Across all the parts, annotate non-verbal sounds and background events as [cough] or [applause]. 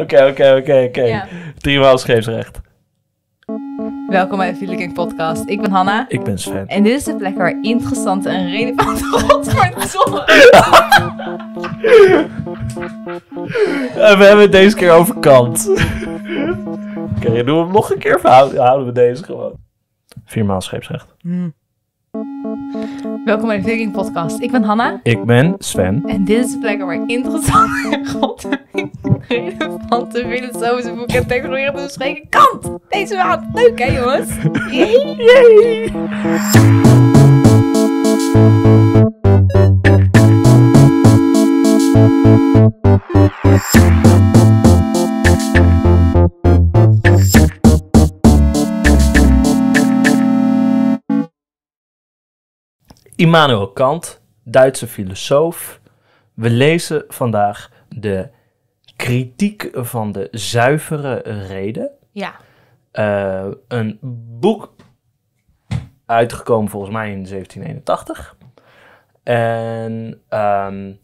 Oké, oké, oké, oké. maal scheepsrecht. Welkom bij de Feeling Podcast. Ik ben Hanna. Ik ben Sven. En dit is de plek waar interessante en relevante godverdomme. en we hebben het deze keer over Kant. [laughs] oké, doen we hem nog een keer verhouden. houden we deze gewoon. Viermaal scheepsrecht. Hmm. Welkom bij de Viking Podcast. Ik ben Hanna. Ik ben Sven. En dit is de plek waar interessante en relevante filosofische boeken en technologieën te bespreken Kant. Deze maand. Leuk hè jongens? Yay, Immanuel Kant, Duitse filosoof. We lezen vandaag de kritiek van de zuivere reden. Ja. Eh, een boek uitgekomen volgens mij in 1781. En um,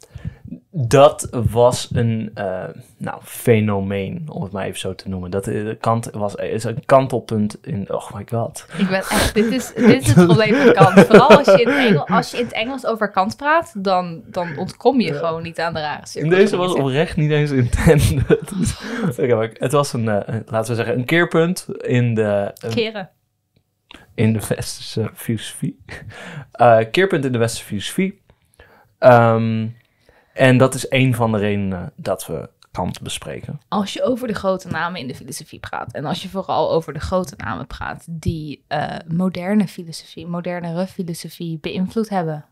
dat was een eh, nou, fenomeen, om het maar even zo te noemen. Dat eh, de kant was, is een kantelpunt in. Oh my god. Ik ben echt, dit is, dit is het probleem van kant. Vooral als je, in als je in het Engels over kant praat, dan, dan ontkom je gewoon niet aan de rare cirkel. Deze was oprecht niet eens intended. [laughs] het was een, eh, laten we zeggen, een keerpunt in de. Keren in de westerse filosofie. Uh, keerpunt in de westerse filosofie. Um, en dat is een van de redenen dat we Kant bespreken. Als je over de grote namen in de filosofie praat, en als je vooral over de grote namen praat die eh, moderne filosofie, modernere filosofie beïnvloed hebben,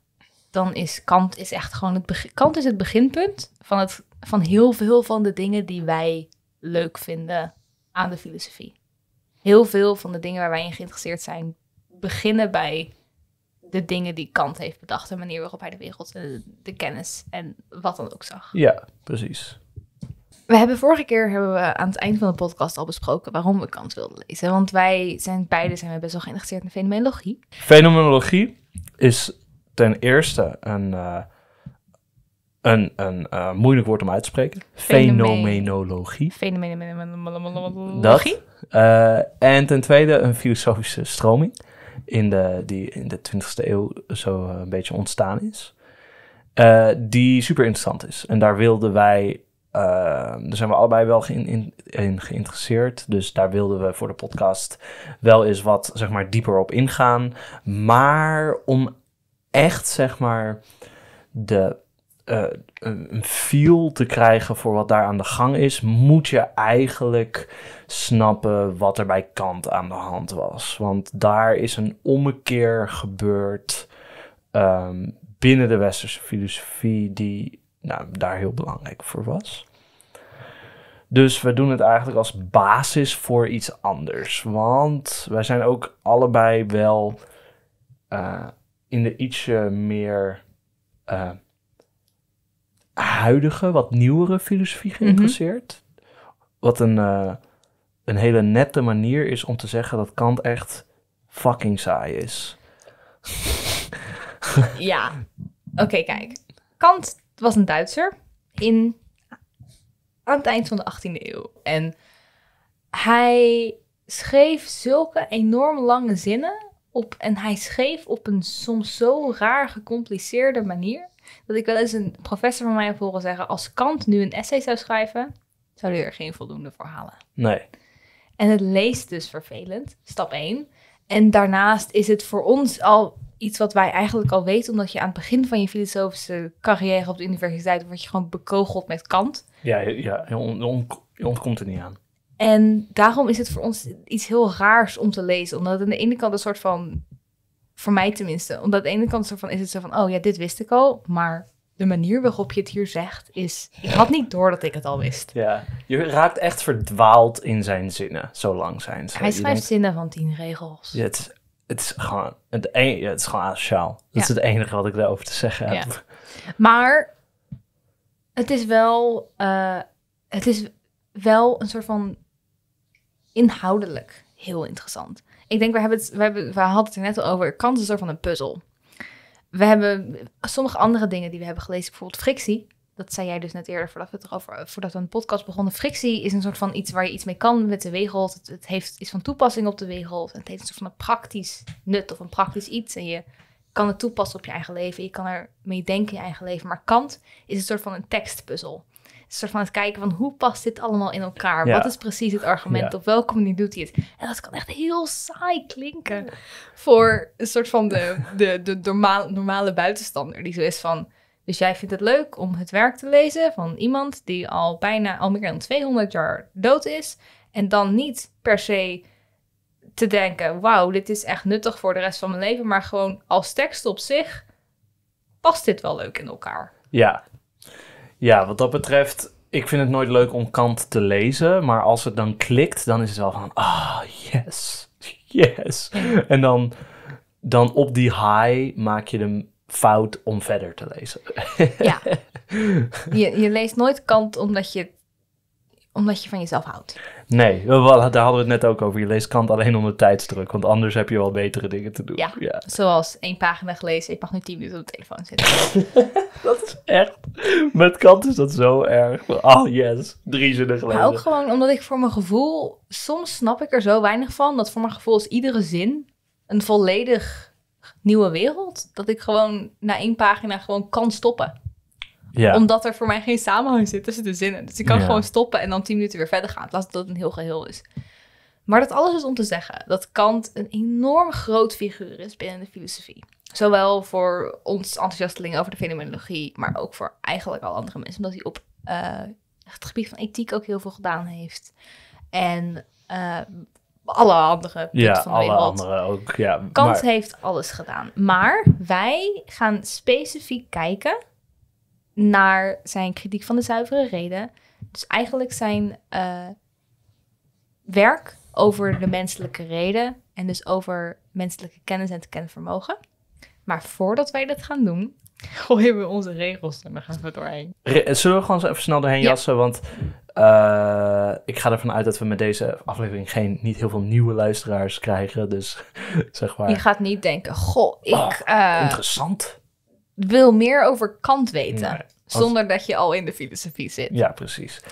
dan is Kant is echt gewoon het begin. Kant is het beginpunt van, het, van heel veel van de dingen die wij leuk vinden aan de filosofie. Heel veel van de dingen waar wij in geïnteresseerd zijn, beginnen bij de dingen die Kant heeft bedacht, de manier waarop hij de wereld, eh, de, kennis en wat dan ook zag. Ja, precies. We hebben vorige keer hebben we aan het eind van de podcast al besproken waarom we Kant wilden lezen. Want wij zijn beide zijn we best wel geïnteresseerd in fenomenologie. Fenomenologie is ten eerste een, uh, een, een eh, moeilijk woord om uit te spreken. Fenomenologie. Fenomenologie. Dat. en ten tweede een filosofische stroming in de, die in de 20e eeuw zo eh, een beetje ontstaan is. Eh, die super interessant is. En daar wilden wij, eh, daar zijn we allebei wel in, in, in, geïnteresseerd. Dus daar wilden we voor de podcast wel eens wat zeg maar, dieper op ingaan. Maar om echt zeg maar, de eh, een feel te krijgen voor wat daar aan de gang is, moet je eigenlijk snappen wat er bij Kant aan de hand was. Want daar is een ommekeer gebeurd ehm, binnen de westerse filosofie, die nou, daar heel belangrijk voor was. Dus we doen het eigenlijk als basis voor iets anders. Want wij zijn ook allebei wel eh, in de ietsje meer. Eh, huidige, wat nieuwere filosofie mhm. geïnteresseerd. Wat een, eh, een hele nette manier is om te zeggen dat Kant echt fucking saai is. [laughs] ja, oké, kijk. Kant was een Duitser in, aan het eind van de 18e eeuw. En hij schreef zulke enorm lange zinnen op. En hij schreef op een soms zo raar gecompliceerde manier dat ik wel eens een professor van mij heb horen zeggen: als Kant nu een essay zou schrijven, zouden er geen voldoende voor halen. Nee. En het leest dus vervelend, stap 1. En daarnaast is het voor ons al iets wat wij eigenlijk al weten, omdat je aan het begin van je filosofische carrière op de universiteit wordt je gewoon bekogeld met Kant. Ja, ja je, je ontkomt er niet aan. En daarom is het voor ons iets heel raars om te lezen, omdat het aan de ene kant een soort van voor mij tenminste. Omdat aan de ene kant van, is het zo van, oh ja, dit wist ik al. Maar de manier waarop je het hier zegt is, ik had niet door dat ik het al wist. Ja, je raakt echt verdwaald in zijn zinnen, zo lang zijn ze. Hij schrijft zinnen van tien regels. het, is, het is gewoon, het, e- het is gewoon asociaal. Dat is het enige wat ik daarover te zeggen heb. Maar het is wel, eh, het is wel een soort van inhoudelijk heel interessant ik denk, we, hebben het, we, hebben, we hadden het er net al over. Kans is een soort van een puzzel. We hebben sommige andere dingen die we hebben gelezen, bijvoorbeeld frictie. Dat zei jij dus net eerder voordat we, erover, voordat we een podcast begonnen. Frictie is een soort van iets waar je iets mee kan met de wereld. Het, heeft iets van toepassing op de wereld. Het heeft een soort van een praktisch nut of een praktisch iets. En je kan het toepassen op je eigen leven. Je kan ermee denken in je eigen leven. Maar kant is een soort van een tekstpuzzel soort van het kijken van hoe past dit allemaal in elkaar? Wat is precies het argument? Ja. Op welke manier doet hij het? En dat kan echt heel saai klinken voor een soort van de, de, de normale, normale buitenstander die zo is van... Dus jij vindt het leuk om het werk te lezen van iemand die al bijna al meer dan 200 jaar dood is. En dan niet per se te denken: wauw, dit is echt nuttig voor de rest van mijn leven. Maar gewoon als tekst op zich past dit wel leuk in elkaar. Ja, ja, wat dat betreft, ik vind het nooit leuk om Kant te lezen. Maar als het dan klikt, dan is het wel van, ah, oh, yes, [laughs] yes. En dan, dan op die high maak je hem fout om verder te lezen. Ja, [laughs] je, je leest nooit Kant omdat je omdat je van jezelf houdt. Nee, we, daar hadden we het net ook over. Je leest krant alleen onder tijdsdruk, want anders heb je wel betere dingen te doen. Ja, zoals één pagina gelezen, ik mag nu tien minuten op de telefoon zitten. [laughs] dat is echt, met krant is dat zo erg. Oh yes, drie zinnen gelezen. Maar ook gewoon omdat ik voor mijn gevoel, soms snap ik er zo weinig van, dat voor mijn gevoel is iedere zin een volledig nieuwe wereld. Dat ik gewoon na één pagina gewoon kan stoppen. Ja. Omdat er voor mij geen samenhang zit tussen de zinnen. Dus ik kan gewoon stoppen en dan tien minuten weer verder gaan. Laat dat een heel geheel is. Maar dat alles is om te zeggen dat Kant een enorm groot figuur is binnen de filosofie. Zowel voor ons enthousiastelingen over de fenomenologie, maar ook voor eigenlijk al andere mensen. Omdat hij op eh, het gebied van ethiek ook heel veel gedaan heeft. En eh, alle andere ja, van de alle andere ook. Ja, Kant heeft alles gedaan. Maar wij gaan specifiek kijken naar zijn kritiek van de zuivere reden. Dus eigenlijk zijn eh, werk over de menselijke reden en dus over menselijke kennis en te kenvermogen. Maar voordat wij dat gaan doen, [laughs] gooien we onze regels en dan gaan we doorheen. Re Zullen we gewoon zo even snel doorheen jassen? Want eh, ik ga ervan uit dat we met deze aflevering geen, niet heel veel nieuwe luisteraars krijgen. Dus [laughs] zeg maar. Je gaat niet denken, goh, ik. Oh, eh, interessant wil meer over Kant weten. Zonder dat je al in de filosofie zit. Ja, precies.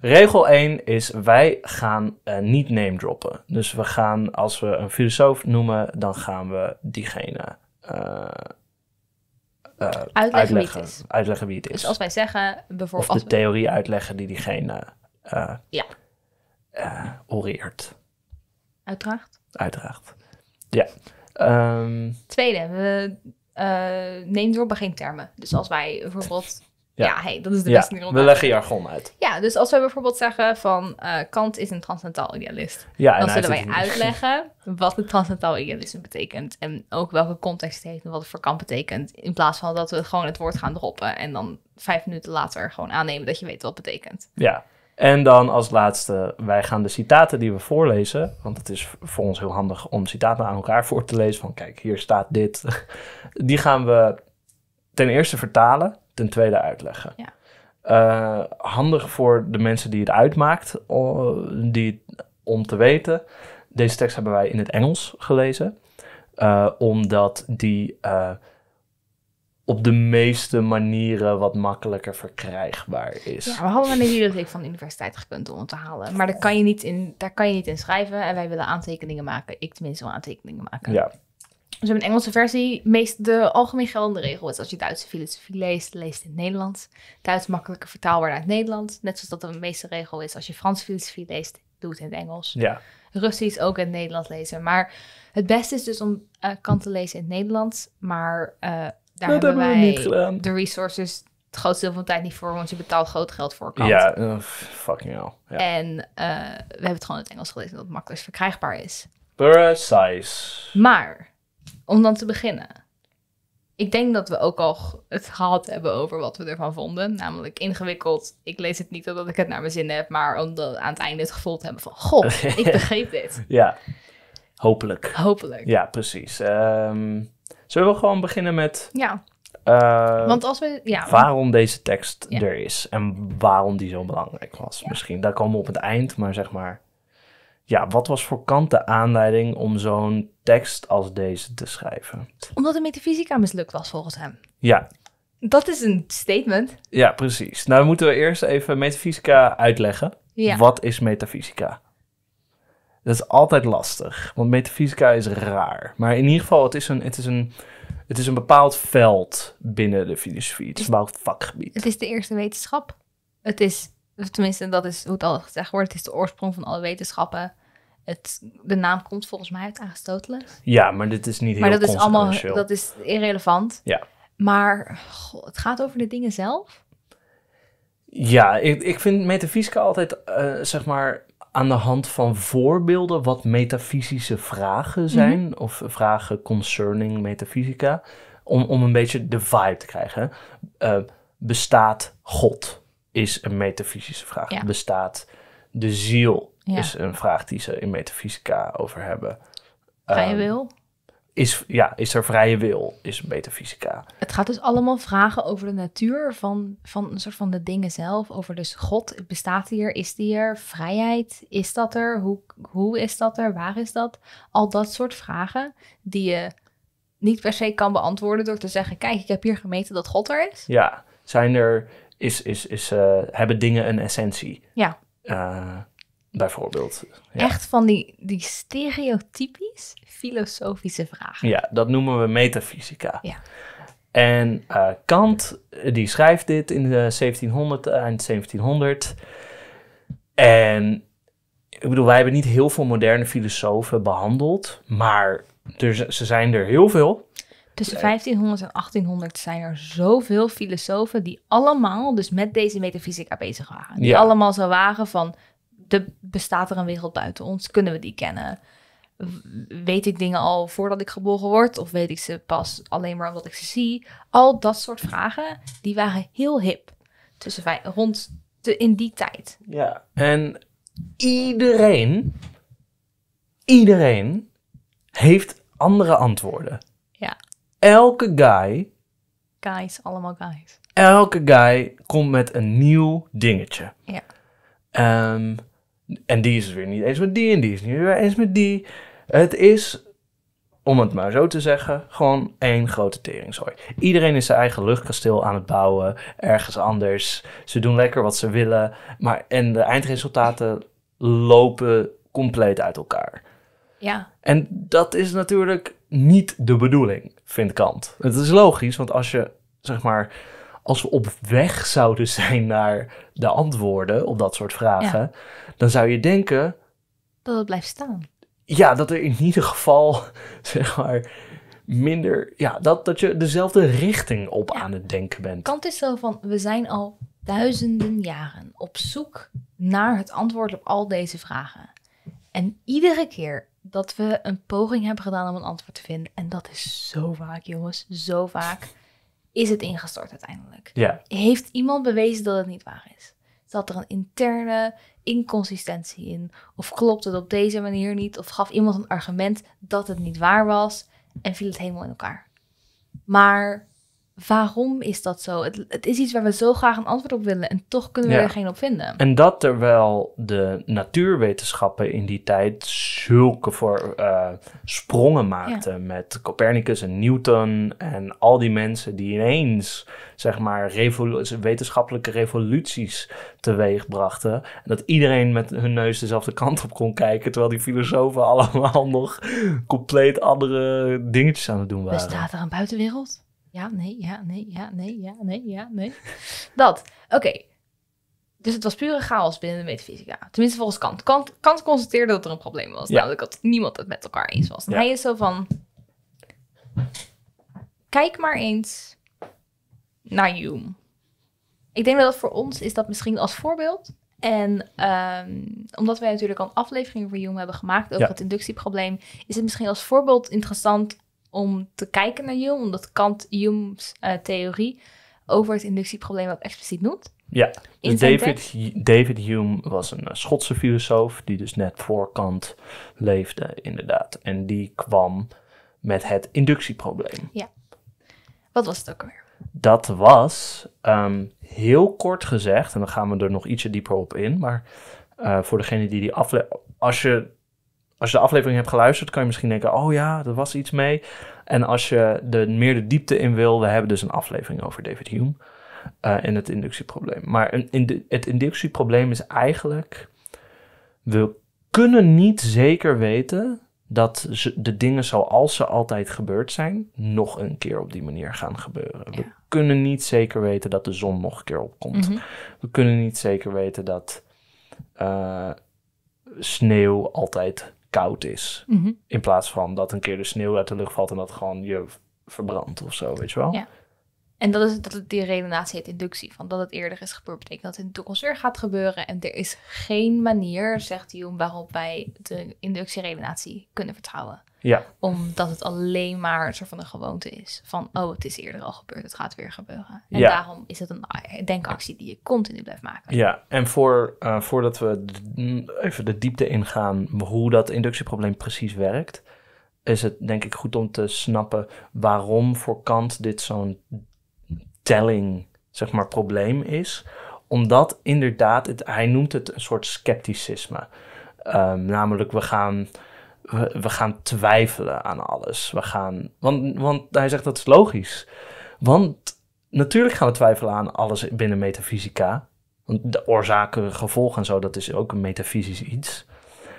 Regel 1 is: wij gaan eh, niet name droppen. Dus we gaan, als we een filosoof noemen, dan gaan we diegene uh, eh, uh, eh, uitleggen, uitleggen, wie uitleggen, wie het is. Dus als wij zeggen, bijvoorbeeld. Of de theorie uitleggen die diegene ja. oreert. Uiteraard. Uiteraard. Ja. Um, Tweede, we eh, neem door, maar geen termen. Dus als wij bijvoorbeeld [laughs] ja, hey, dat is de ja, beste We leggen jargon uit. Ja, dus als we bijvoorbeeld zeggen van eh, Kant is een transcendentaal idealist. Ja, dan zullen wij uitleggen wat het transcendentaal idealisme betekent. En ook welke context het heeft en wat het voor Kant betekent. In plaats van dat we gewoon het woord gaan droppen en dan vijf minuten later gewoon aannemen dat je weet wat het betekent. Ja, en dan als laatste, wij gaan de citaten die we voorlezen, want het is voor ons heel handig om citaten aan elkaar voor te lezen, van kijk, hier staat dit. [laughs] Die gaan we ten eerste vertalen, ten tweede uitleggen. Ja. Eh, handig voor de mensen die het uitmaakt, die, om te weten. Deze tekst hebben wij in het Engels gelezen, eh, omdat die... Eh, op de meeste manieren wat makkelijker verkrijgbaar is. Ja, we hadden een bibliotheek van de universiteit gekund om het te halen. Maar daar kan, je niet in, daar kan je niet in schrijven. En wij willen aantekeningen maken. Ik tenminste wil aantekeningen maken. Ja. Dus in een Engelse versie, meest de algemeen geldende regel is als je Duitse filosofie leest, leest in het Nederlands. Duits makkelijker vertaalbaar naar het Nederlands. Net zoals dat de meeste regel is als je Franse filosofie leest, doe het in het Engels. Ja. Russisch ook in het Nederlands lezen. Maar het beste is dus om eh, kant te lezen in het Nederlands. Maar eh, daar dat hebben, we niet gedaan. De resources het grootste deel van de tijd niet voor, want je betaalt groot geld voor. Kant. Ja, eh, fucking hell. Ja. En eh, we hebben het gewoon in het Engels gelezen, dat het makkelijk verkrijgbaar is. Precies. Maar, om dan te beginnen. Ik denk dat we ook al het gehad hebben over wat we ervan vonden. Namelijk ingewikkeld. Ik lees het niet omdat ik het naar mijn zin heb, maar omdat aan het einde het gevoel te hebben van: God, [laughs] ik begreep dit. ja, hopelijk. Hopelijk. Ja, precies. Ehm, Zullen we gewoon beginnen met. Ja. Eh, Want als we, ja, waarom deze tekst er is en waarom die zo belangrijk was. Misschien, daar komen we op het eind, maar zeg maar. Ja, wat was voor Kant de aanleiding om zo'n tekst als deze te schrijven? Omdat de metafysica mislukt was volgens hem. Ja. Dat is een statement. Ja, precies. Nou, moeten we eerst even metafysica uitleggen. Ja. Wat is metafysica? Dat is altijd lastig, want metafysica is raar. Maar in ieder geval, het is een, het is een, het is een bepaald veld binnen de filosofie. Het is een bepaald vakgebied. Het is de eerste wetenschap. Het is, tenminste, dat is hoe het al gezegd wordt. Het is de oorsprong van alle wetenschappen. Het, de naam komt volgens mij uit Aristoteles. Ja, maar dit is niet maar Maar dat is allemaal dat is irrelevant. Ja. Maar het gaat over de dingen zelf. Ja, ik, ik vind metafysica altijd, eh, zeg maar, aan de hand van voorbeelden wat metafysische vragen zijn, mhm. of vragen concerning metafysica, om, om een beetje de vibe te krijgen. Eh, bestaat God? Is een metafysische vraag. Bestaat de ziel? Is een vraag die ze in metafysica over hebben. Vrije um, wil? is, ja, is er vrije wil, is metafysica. Het gaat dus allemaal vragen over de natuur van, van een soort van de dingen zelf. Over dus God, bestaat hier, is die er, vrijheid, is dat er, hoe, hoe is dat er, waar is dat? Al dat soort vragen die je niet per se kan beantwoorden door te zeggen, kijk, ik heb hier gemeten dat God er is. Ja, zijn er, is, is, is, eh, hebben dingen een essentie? Ja. Uh, Bijvoorbeeld. Echt van die, die stereotypisch filosofische vragen. Ja, dat noemen we metafysica. Ja. En eh, Kant, eh, die schrijft dit in de 1700, eh, eind 1700. En ik bedoel, wij hebben niet heel veel moderne filosofen behandeld, maar er, ze zijn er heel veel. Tussen 1500 en 1800 zijn er zoveel filosofen die allemaal dus met deze metafysica bezig waren. Die allemaal zo waren van de, bestaat er een wereld buiten ons? Kunnen we die kennen? Weet ik dingen al voordat ik geboren word? Of weet ik ze pas alleen maar omdat ik ze zie? Al dat soort vragen, die waren heel hip. Tussen wij rond de, in die tijd. Ja, en iedereen, iedereen heeft andere antwoorden. Ja. Elke guy. Guys, allemaal guys. Elke guy komt met een nieuw dingetje. Ja. Um, en die is het weer niet eens met die en die is niet weer eens met die. Het is, om het maar zo te zeggen, gewoon één grote teringzooi. Iedereen is zijn eigen luchtkasteel aan het bouwen, ergens anders. Ze doen lekker wat ze willen, maar en de eindresultaten lopen compleet uit elkaar. Ja. En dat is natuurlijk niet de bedoeling, vindt Kant. Het is logisch, want als je, zeg maar, als we op weg zouden zijn naar de antwoorden op dat soort vragen, dan zou je denken. Dat het blijft staan. Ja, dat er in ieder geval, [laughs] zeg maar, minder. Ja, dat, dat je dezelfde richting op aan het denken bent. Kant is zo van: we zijn al duizenden jaren op zoek naar het antwoord op al deze vragen. En iedere keer dat we een poging hebben gedaan om een antwoord te vinden, en dat is zo vaak, jongens, zo vaak, is het ingestort uiteindelijk. Ja. Heeft iemand bewezen dat het niet waar is? Dat er een interne inconsistentie in. Of klopt het op deze manier niet? Of gaf iemand een argument dat het niet waar was en viel het helemaal in elkaar. Maar waarom is dat zo? Het, is iets waar we zo graag een antwoord op willen en toch kunnen we er geen op vinden. En dat terwijl de natuurwetenschappen in die tijd zulke voor, eh, sprongen maakten met Copernicus en Newton en al die mensen die ineens zeg maar wetenschappelijke revoluties teweeg brachten. En dat iedereen met hun neus dezelfde kant op kon kijken, terwijl die filosofen [laughs] allemaal nog compleet andere dingetjes aan het doen waren. Bestaat er een buitenwereld? ja, nee, ja, nee, ja, nee, ja, nee, ja, nee. Dat. Oké. Dus het was pure chaos binnen de metafysica. Tenminste, volgens Kant. Kant, Kant constateerde dat er een probleem was. Namelijk dat niemand het met elkaar eens was. hij is zo van... Kijk maar eens naar Hume. Ik denk dat, voor ons is dat misschien als voorbeeld. En ehm, omdat wij natuurlijk al afleveringen voor Hume hebben gemaakt over het inductieprobleem, is het misschien als voorbeeld interessant om te kijken naar Hume, omdat Kant Hume's eh, theorie over het inductieprobleem wat expliciet noemt. Ja, dus David, David Hume was een eh, Schotse filosoof die dus net voor Kant leefde, inderdaad. En die kwam met het inductieprobleem. Ja. Wat was het ook alweer? Dat was ehm, heel kort gezegd, en dan gaan we er nog ietsje dieper op in, maar eh, voor degene die die aflevering. Als je als je de aflevering hebt geluisterd, kan je misschien denken: oh ja, er was iets mee. En als je de meer de diepte in wil, we hebben dus een aflevering over David Hume en eh, het inductieprobleem. Maar in het inductieprobleem is eigenlijk: we kunnen niet zeker weten dat de dingen zoals ze altijd gebeurd zijn, nog een keer op die manier gaan gebeuren. We kunnen niet zeker weten dat de zon nog een keer opkomt. Mhm. We kunnen niet zeker weten dat eh, sneeuw altijd koud is. Mhm. In plaats van dat een keer de sneeuw uit de lucht valt en dat gewoon je verbrandt of zo, weet je wel. Ja. En dat is dat het die redenatie heet inductie. Van dat het eerder is gebeurd, betekent dat het in de toekomst weer gaat gebeuren. En er is geen manier, zegt Hume, waarop wij de inductieredenatie kunnen vertrouwen. Ja. Omdat het alleen maar een soort van een gewoonte is. Van, oh, het is eerder al gebeurd, het gaat weer gebeuren. En daarom is het een denkactie die je continu blijft maken. Ja, en voor, eh, voordat we even de diepte ingaan hoe dat inductieprobleem precies werkt, is het denk ik goed om te snappen waarom voor Kant dit zo'n telling, zeg maar, probleem is. Omdat inderdaad, het, hij noemt het een soort scepticisme. Ehm, namelijk, we gaan we, gaan twijfelen aan alles. We gaan, want, want hij zegt dat is logisch. Want natuurlijk gaan we twijfelen aan alles binnen metafysica. Want de oorzaken, gevolgen en zo, dat is ook een metafysisch iets.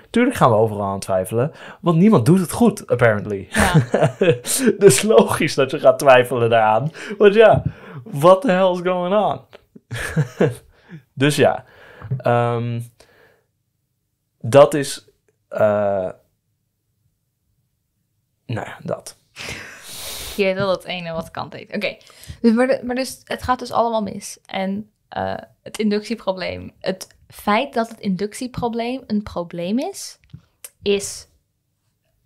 Tuurlijk gaan we overal aan twijfelen, want niemand doet het goed, apparently. Ja. [laughs] dus logisch dat je gaat twijfelen daaraan. Want ja, what the hell is going on? [laughs] dus ja, ehm, dat is eh, nou ja, dat. is [laughs] wil dat ene wat kant heeft. Oké, dus, maar, maar, dus het gaat dus allemaal mis. En eh, het inductieprobleem, het feit dat het inductieprobleem een probleem is, is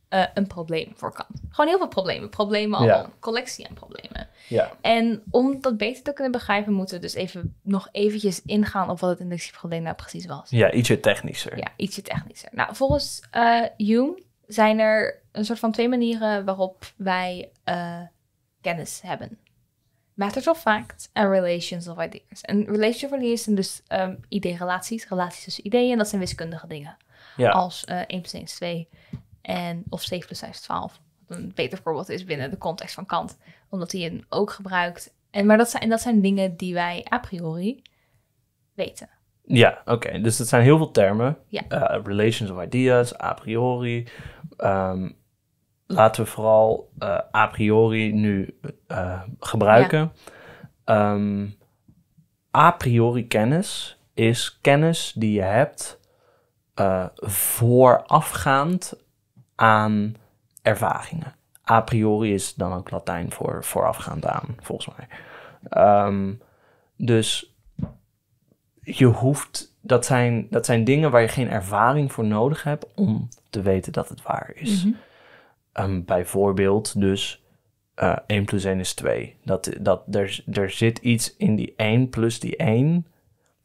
eh, een probleem voor Kant. Gewoon heel veel problemen. Problemen al, Collectie aan problemen. Ja. En om dat beter te kunnen begrijpen, moeten we dus even nog eventjes ingaan op wat het inductieprobleem nou precies was. Ja, ietsje technischer. Ja, ietsje technischer. Nou, volgens uh, Hume zijn er een soort van twee manieren waarop wij eh, kennis hebben. Matters of fact en relations of ideas. En relations of ideas zijn dus ehm, idee-relaties, relaties tussen ideeën. En dat zijn wiskundige dingen. Als uh, eh, 1 plus 1 is 2 en, of 7 plus 5 is 12. Een beter voorbeeld is binnen de context van Kant. Omdat hij hem ook gebruikt. En, maar dat zijn, en dat zijn dingen die wij a priori weten. Ja, oké. Dus dat zijn heel veel termen. Ja. Eh, relations of ideas, a priori. Ehm, laten we vooral eh, a priori nu eh, gebruiken. Ehm, a priori kennis is kennis die je hebt eh, voorafgaand aan ervaringen. A priori is dan ook Latijn voor voorafgaand aan, volgens mij. Ehm, dus je hoeft, dat zijn, dat zijn dingen waar je geen ervaring voor nodig hebt om te weten dat het waar is. Mhm. Um, bijvoorbeeld dus uh, eh, 1 plus 1 is 2. Dat, dat, er, er zit iets in die 1 plus die 1,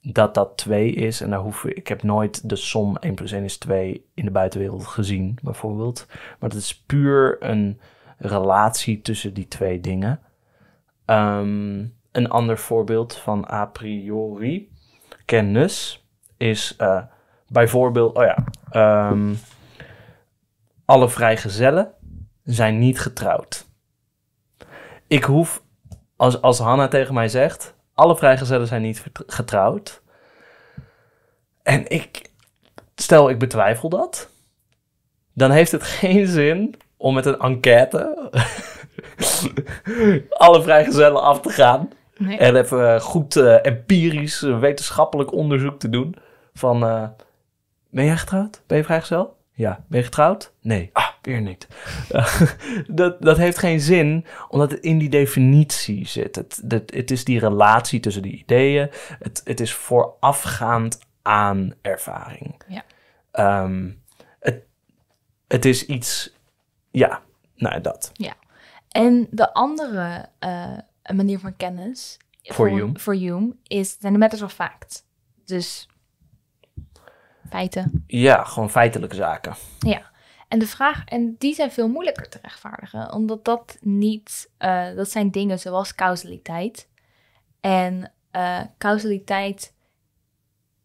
dat dat 2 is. En daar hoef, ik heb nooit de som 1 plus 1 is 2 in de buitenwereld gezien, bijvoorbeeld. Maar het is puur een relatie tussen die twee dingen. Um, een ander voorbeeld van a priori kennis is uh, bijvoorbeeld, oh ja, um, alle vrijgezellen zijn niet getrouwd. Ik hoef, als, als Hanna tegen mij zegt, alle vrijgezellen zijn niet getrouwd. En ik, stel ik betwijfel dat, dan heeft het [laughs] geen zin om met een enquête [laughs] alle vrijgezellen af te gaan. En even eh, goed eh, empirisch eh, wetenschappelijk onderzoek te doen. Van, ben jij getrouwd? Ben je vrijgezel? Ja. Ben je getrouwd? Nee. Ah, Weer niet. [laughs] dat, dat heeft geen zin, omdat het in die definitie zit. Het, het, het is die relatie tussen die ideeën. Het, het is voorafgaand aan ervaring. Ja. Um, het, het is iets, ja, nou dat. Ja. En de andere uh, manier van kennis voor Hume. voor Hume is zijn de matters of fact. Dus feiten. Ja, gewoon feitelijke zaken. Ja. En, de vraag, en die zijn veel moeilijker te rechtvaardigen, omdat dat niet, eh, dat zijn dingen zoals causaliteit. En eh, causaliteit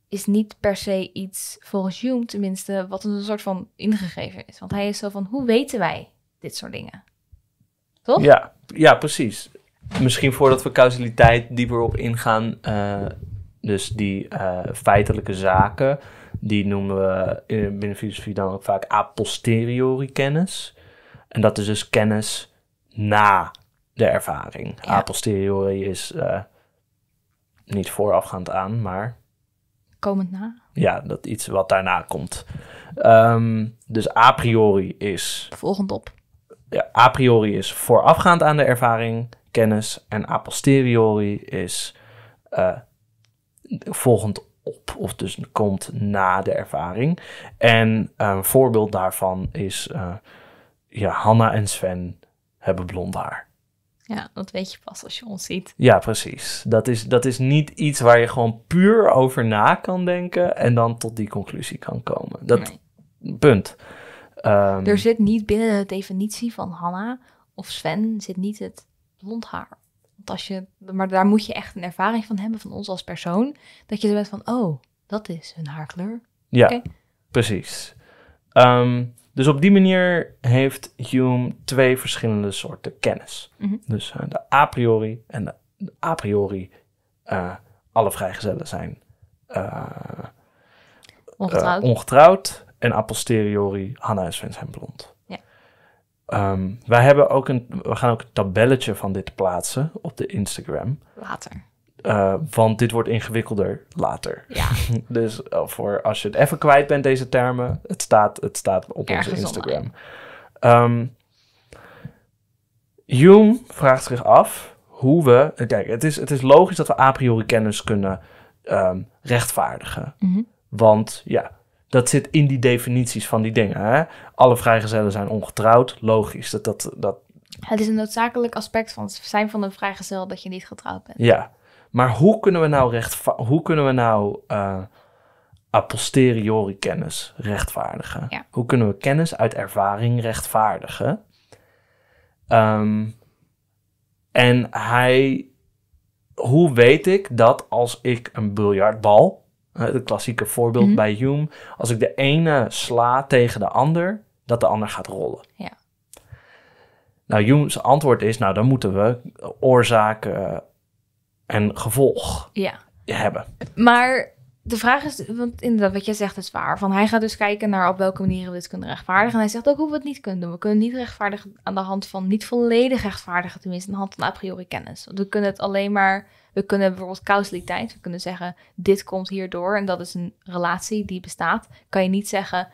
is niet per se iets, volgens Hume tenminste, wat een soort van ingegeven is. Want hij is zo van, hoe weten wij dit soort dingen? Toch? Ja, ja precies. Misschien voordat we causaliteit dieper op ingaan, eh, dus die feitelijke zaken die noemen we eh, binnen filosofie dan ook vaak a posteriori kennis. En dat is dus kennis na de ervaring. A posteriori is eh, niet voorafgaand aan, maar. Komend na? Ja, dat iets wat daarna komt. Ehm, dus a priori is. Volgend op. Ja, a priori is voorafgaand aan de ervaring kennis. En a posteriori is uh, volgend of dus komt na de ervaring. En een eh, voorbeeld daarvan is, eh, ja, Hanna en Sven hebben blond haar. Ja, dat weet je pas als je ons ziet. Ja, precies. Dat is, dat is niet iets waar je gewoon puur over na kan denken en dan tot die conclusie kan komen. Dat punt. er ehm, zit niet binnen de definitie van Hanna of Sven zit niet het blond haar je, Maar daar moet je echt een ervaring van hebben, van ons als persoon. Dat je er bent van, oh, dat is hun haarkleur. Ja, precies. Ehm, dus op die manier heeft Hume twee verschillende soorten kennis. Mhm. Dus eh, de a priori en de, a priori uh, alle vrijgezellen zijn uh, ongetrouwd. En a posteriori Hannah en Sven zijn blond. Ehm, wij hebben ook een, we gaan ook een tabelletje van dit plaatsen op de Instagram. Later. Eh, want dit wordt ingewikkelder later. Ja. [laughs] dus eh, voor als je het even kwijt bent, deze termen, het staat, het staat op onze Instagram. Um, vraagt zich af hoe we. Eh, kijk, het is, het is logisch dat we a priori kennis kunnen ehm, rechtvaardigen. Mhm. Want ja, dat zit in die definities van die dingen. Hè? Alle vrijgezellen zijn ongetrouwd. Logisch dat dat, dat... Het is een noodzakelijk aspect van het zijn van een vrijgezel dat je niet getrouwd bent. Ja, maar hoe kunnen we nou, recht, hoe kunnen we nou eh, a posteriori kennis rechtvaardigen? Hoe kunnen we kennis uit ervaring rechtvaardigen? Ehm, en hij, hoe weet ik dat als ik een biljartbal eh, het klassieke voorbeeld mhm. bij Hume. Als ik de ene sla tegen de ander, dat de ander gaat rollen. Ja. Nou, Hume's antwoord is, nou dan moeten we oorzaak eh, en gevolg ja. hebben. Maar de vraag is, want inderdaad wat jij zegt is waar. Van hij gaat dus kijken naar op welke manier we dit kunnen rechtvaardigen. En hij zegt ook hoe we het niet kunnen doen. We kunnen niet rechtvaardigen aan de hand van, niet volledig rechtvaardigen tenminste, aan de hand van a priori kennis. Want we kunnen het alleen maar we kunnen bijvoorbeeld causaliteit, we kunnen zeggen dit komt hierdoor en dat is een relatie die bestaat. Kan je niet zeggen,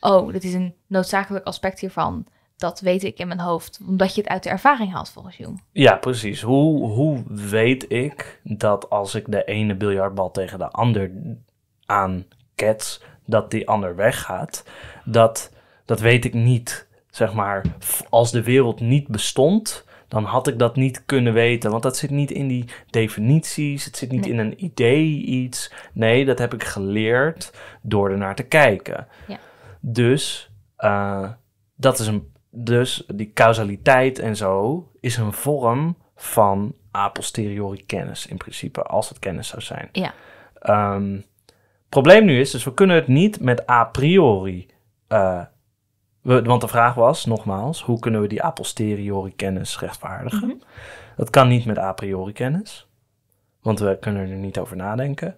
oh, dit is een noodzakelijk aspect hiervan. Dat weet ik in mijn hoofd, omdat je het uit de ervaring haalt volgens jou. Ja, precies. Hoe, hoe weet ik dat als ik de ene biljartbal tegen de ander aankets, dat die ander weggaat? Dat, dat weet ik niet. Zeg maar, als de wereld niet bestond, dan had ik dat niet kunnen weten. Want dat zit niet in die definities, het zit niet in een idee iets. Nee, dat heb ik geleerd door ernaar te kijken. Ja. Dus, eh, dat is een, dus die causaliteit en zo is een vorm van a posteriori kennis in principe, als het kennis zou zijn. Ja. Ehm, probleem nu is, dus we kunnen het niet met a priori uh, want de vraag was, nogmaals, hoe kunnen we die a posteriori kennis rechtvaardigen? Mhm. Dat kan niet met a priori kennis, want we kunnen er niet over nadenken.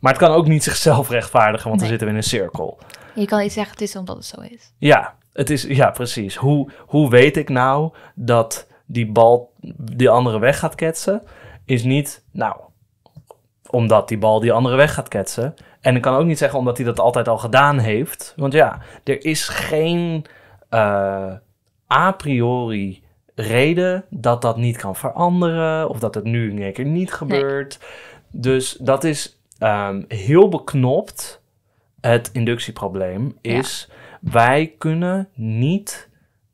Maar het kan ook niet zichzelf rechtvaardigen, want dan zitten we in een cirkel. Je kan niet zeggen, het is omdat het zo is. Ja, het is, ja precies. Hoe, hoe weet ik nou dat die bal die andere weg gaat ketsen? Is niet, nou, omdat die bal die andere weg gaat ketsen. En ik kan ook niet zeggen omdat hij dat altijd al gedaan heeft. Want ja, er is geen eh, a priori reden dat dat niet kan veranderen. Of dat het nu in één keer niet gebeurt. Dus dat is ehm, heel beknopt. Het inductieprobleem is, wij kunnen niet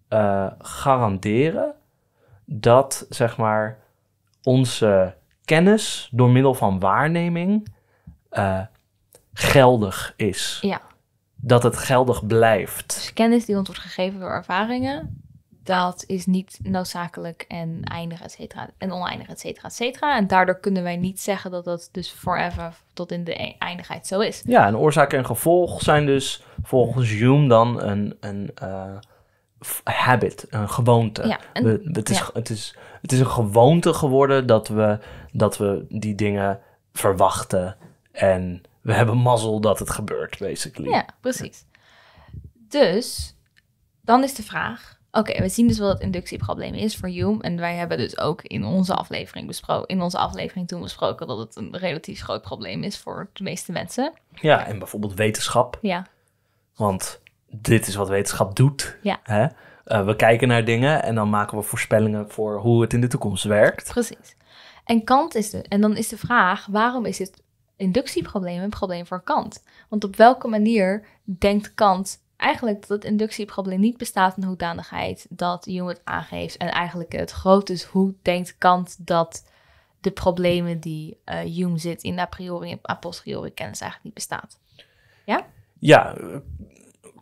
eh, garanderen dat, zeg maar, onze kennis door middel van waarneming eh, geldig is. Ja. Dat het geldig blijft. Dus kennis die ons wordt gegeven door ervaringen, dat is niet noodzakelijk en eindig, et cetera, en oneindig, et cetera, et cetera. En daardoor kunnen wij niet zeggen dat dat dus forever tot in de e-, eindigheid zo is. Ja, en oorzaak en gevolg zijn dus volgens Hume dan een, een eh, habit, een gewoonte. Ja, het, is, het, is, het is een gewoonte geworden dat we, dat we die dingen verwachten en we hebben mazzel dat het gebeurt, basically. Ja, precies. Dus dan is de vraag. Oké, we zien dus wel het inductieprobleem is voor Hume. En wij hebben dus ook in onze aflevering besproken, in onze aflevering toen besproken dat het een relatief groot probleem is voor de meeste mensen. Ja, en bijvoorbeeld wetenschap. Ja. Want dit is wat wetenschap doet. Ja. Hè? Eh, we kijken naar dingen en dan maken we voorspellingen voor hoe het in de toekomst werkt. Precies. En Kant is de, en dan is de vraag: waarom is het inductieprobleem een probleem voor Kant. Want op welke manier denkt Kant eigenlijk dat het inductieprobleem niet bestaat in hoedanigheid dat Jung het aangeeft. En eigenlijk het groot is, hoe denkt Kant dat de problemen die uh, Jung zit in a priori en a posteriori kennis eigenlijk niet bestaat. Ja? Ja,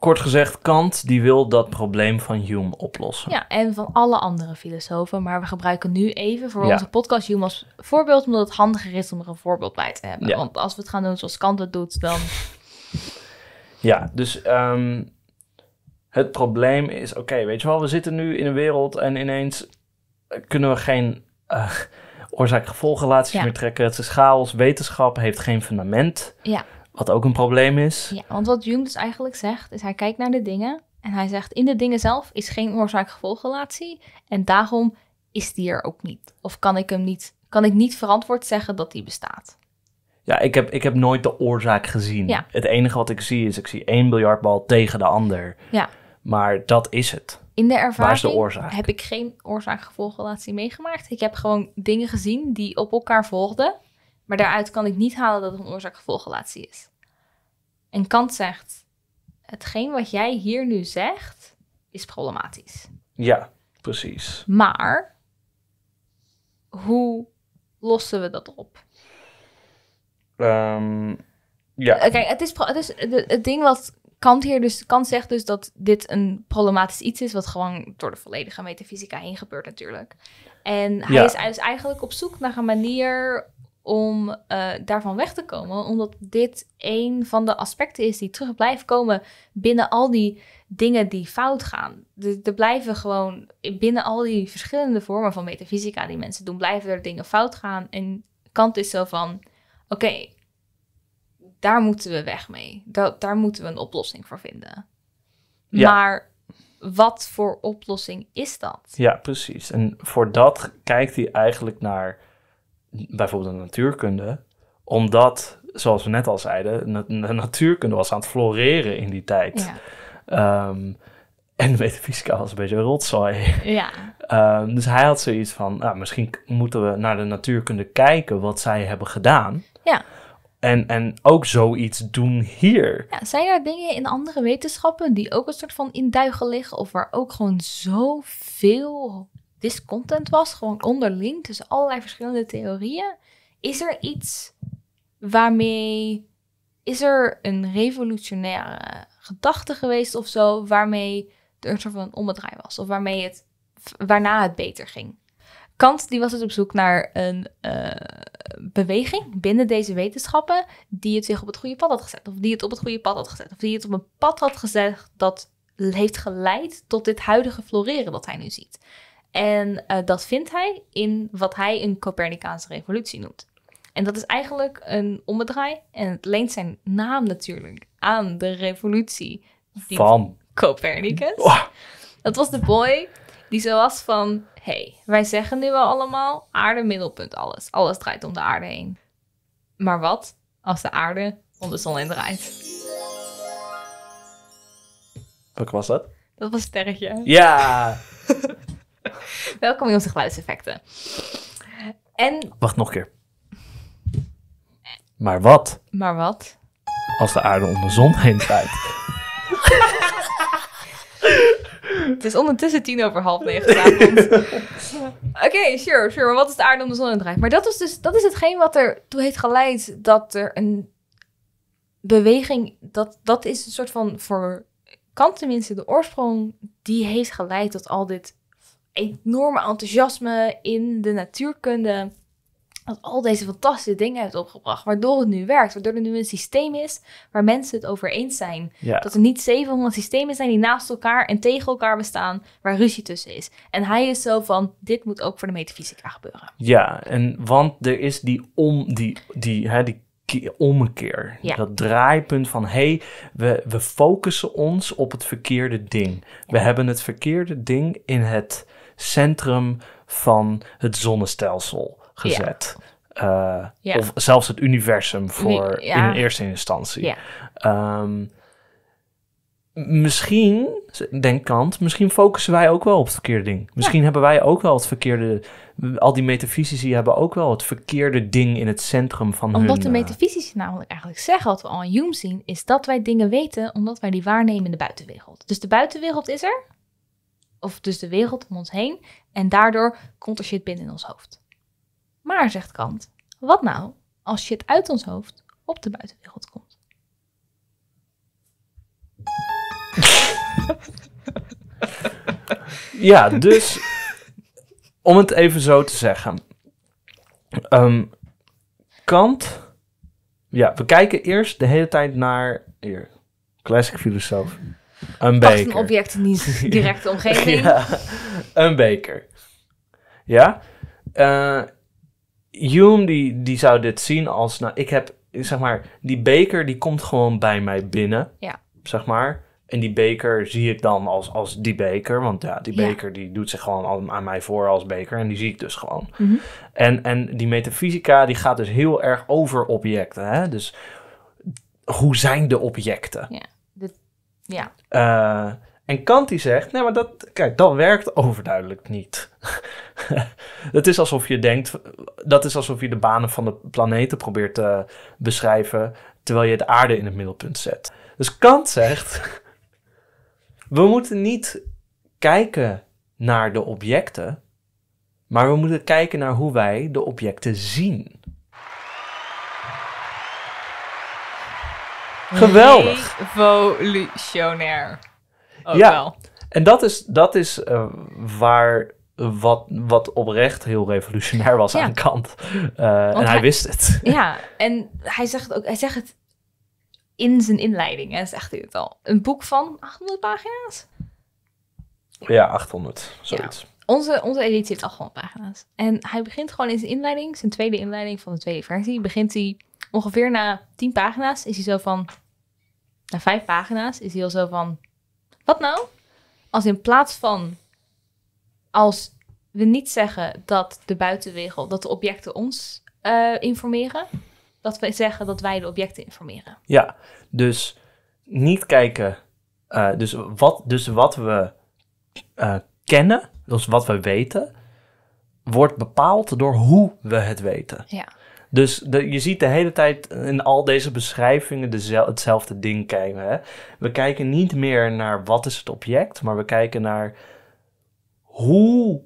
kort gezegd, Kant die wil dat probleem van Hume oplossen. Ja, en van alle andere filosofen. Maar we gebruiken nu even voor onze podcast Hume als voorbeeld, omdat het handiger is om er een voorbeeld bij te hebben. Want als we het gaan doen zoals Kant het doet, dan. [laughs] Ja, dus ehm, het probleem is: oké, weet je wel, we zitten nu in een wereld en ineens eh, kunnen we geen uh, oorzaak-gevolgrelaties meer trekken. Het is chaos, wetenschap heeft geen fundament. Ja. Wat ook een probleem is. Ja, want wat Jung dus eigenlijk zegt, is hij kijkt naar de dingen en hij zegt in de dingen zelf is geen oorzaak-gevolgrelatie en daarom is die er ook niet. Of kan ik hem niet, kan ik niet verantwoord zeggen dat die bestaat. Ja, ik heb, ik heb nooit de oorzaak gezien. Ja. Het enige wat ik zie is, ik zie één biljartbal tegen de ander. Ja. Maar dat is het. In de ervaring de heb ik geen oorzaak-gevolgrelatie meegemaakt. Ik heb gewoon dingen gezien die op elkaar volgden. Maar daaruit kan ik niet halen dat het een oorzaak-gevolgrelatie is. En Kant zegt: hetgeen wat jij hier nu zegt, is problematisch. Ja, precies. Maar hoe lossen we dat op? Ehm, ja. Eh, kijk, het, is, het ding wat Kant hier dus, Kant zegt dus dat dit een problematisch iets is, wat gewoon door de volledige metafysica heen gebeurt natuurlijk. En hij is dus eigenlijk op zoek naar een manier om eh, daarvan weg te komen. Omdat dit een van de aspecten is die terug blijft komen binnen al die dingen die fout gaan. Er blijven gewoon binnen al die verschillende vormen van metafysica die mensen doen, blijven er dingen fout gaan. En Kant is zo van: oké, daar moeten we weg mee. daar moeten we een oplossing voor vinden. Maar wat voor oplossing is dat? Ja, precies. En voor dat kijkt hij eigenlijk naar bijvoorbeeld de natuurkunde, omdat, zoals we net al zeiden, de, natuurkunde was aan het floreren in die tijd. Ehm, en de metafysica was een beetje een rotzooi. Ja. Ehm, dus hij had zoiets van, nou, misschien moeten we naar de natuurkunde kijken wat zij hebben gedaan. Ja. En, en ook zoiets doen hier. Ja, zijn er dingen in andere wetenschappen die ook een soort van induigen liggen? Of waar ook gewoon zoveel discontent was, gewoon onderling tussen allerlei verschillende theorieën. Is er iets waarmee. Is er een revolutionaire gedachte geweest of zo, waarmee er een soort van ombedraai was? Of waarmee het, waarna het beter ging? Kant die was dus op zoek naar een eh, beweging binnen deze wetenschappen die het zich op het goede pad had gezet. Of die het op het goede pad had gezet. Of die het op een pad had gezet dat heeft geleid tot dit huidige floreren dat hij nu ziet. En eh, dat vindt hij in wat hij een Copernicaanse revolutie noemt. En dat is eigenlijk een ombedraai. En het leent zijn naam natuurlijk aan de revolutie die van Copernicus. Dat was de boy die zo was van: hey, wij zeggen nu wel allemaal aarde, middelpunt, alles. Alles draait om de aarde heen. Maar wat als de aarde om de zon heen draait? Wat was dat? Dat was Sterretje. Ja! Welkom in onze geluidseffecten. En... Wacht nog een keer. Maar wat? Maar wat? Als de aarde om de zon heen draait. Het is ondertussen tien over half negen [laughs] Oké, sure, sure. Maar wat is de aarde om de zon heen draait? Maar dat, is dus, dat is hetgeen wat ertoe heeft geleid dat er een beweging... Dat, dat is een soort van, voor Kant tenminste, de oorsprong die heeft geleid tot al dit enorme enthousiasme in de natuurkunde. Dat al deze fantastische dingen heeft opgebracht. Waardoor het nu werkt. Waardoor er nu een systeem is waar mensen het over eens zijn. Dat er niet 700 systemen zijn die naast elkaar en tegen elkaar bestaan. Waar ruzie tussen is. En hij is zo van: dit moet ook voor de metafysica gebeuren. Ja, en want er is die, om, die, die, hè, die ommekeer. Dat draaipunt van hé, hey, we, we focussen ons op het verkeerde ding. We hebben het verkeerde ding in het centrum van het zonnestelsel gezet. Eh, of zelfs het universum voor in eerste instantie. Ehm, misschien, denk Kant, misschien focussen wij ook wel op het verkeerde ding. Misschien hebben wij ook wel het verkeerde. Al die metafysici hebben ook wel het verkeerde ding in het centrum van omdat hun... Omdat de eh, metafysici namelijk eigenlijk zeggen, wat we al in Hume zien, is dat wij dingen weten omdat wij die waarnemen in de buitenwereld. Dus de buitenwereld is er, of dus de wereld om ons heen. En daardoor komt er shit binnen in ons hoofd. Maar, zegt Kant, wat nou als shit uit ons hoofd op de buitenwereld komt? [laughs] Ja, dus om het even zo te zeggen. Ehm, Kant. Ja, we kijken eerst de hele tijd naar. Hier, classic filosoof. Een beker. een object niet [laughs] directe omgeving. een beker. Ja? Hume eh, die, die zou dit zien als, nou ik heb, zeg maar, die beker die komt gewoon bij mij binnen. Ja. Zeg maar. En die beker zie ik dan als, als die beker. Want ja, die beker die doet zich gewoon aan mij voor als beker. En die zie ik dus gewoon. Mhm. en, en die metafysica die gaat dus heel erg over objecten. Hè? Dus hoe zijn de objecten? Ja. Ja. Eh, en Kant die zegt, nee, maar dat, kijk, dat werkt overduidelijk niet. [laughs] Dat is alsof je denkt, dat is alsof je de banen van de planeten probeert te beschrijven, terwijl je de aarde in het middelpunt zet. Dus Kant zegt, [laughs] we moeten niet kijken naar de objecten, maar we moeten kijken naar hoe wij de objecten zien. Geweldig. Revolutionair. Ook ja. Wel. En dat is, dat is eh, waar wat, wat oprecht heel revolutionair was aan Kant. Eh, en hij, wist het. Ja, en hij zegt, ook, hij zegt het in zijn inleiding, hè, zegt hij het al. Een boek van 800 pagina's? Ja, 800, zoiets. Onze, onze editie heeft 800 pagina's. En hij begint gewoon in zijn inleiding, zijn tweede inleiding van de tweede versie, begint hij ongeveer na tien pagina's is hij zo van. Na vijf pagina's is hij al zo van. Wat nou? Als in plaats van. Als we niet zeggen dat de buitenwereld, dat de objecten ons eh, informeren, dat we zeggen dat wij de objecten informeren. Ja, dus niet kijken. Eh, dus, wat, dus wat we uh, kennen, dus wat we weten, wordt bepaald door hoe we het weten. Ja. Dus je ziet de hele tijd in al deze beschrijvingen dezelfde hetzelfde ding kijken. Hè? We kijken niet meer naar wat is het object, maar we kijken naar hoe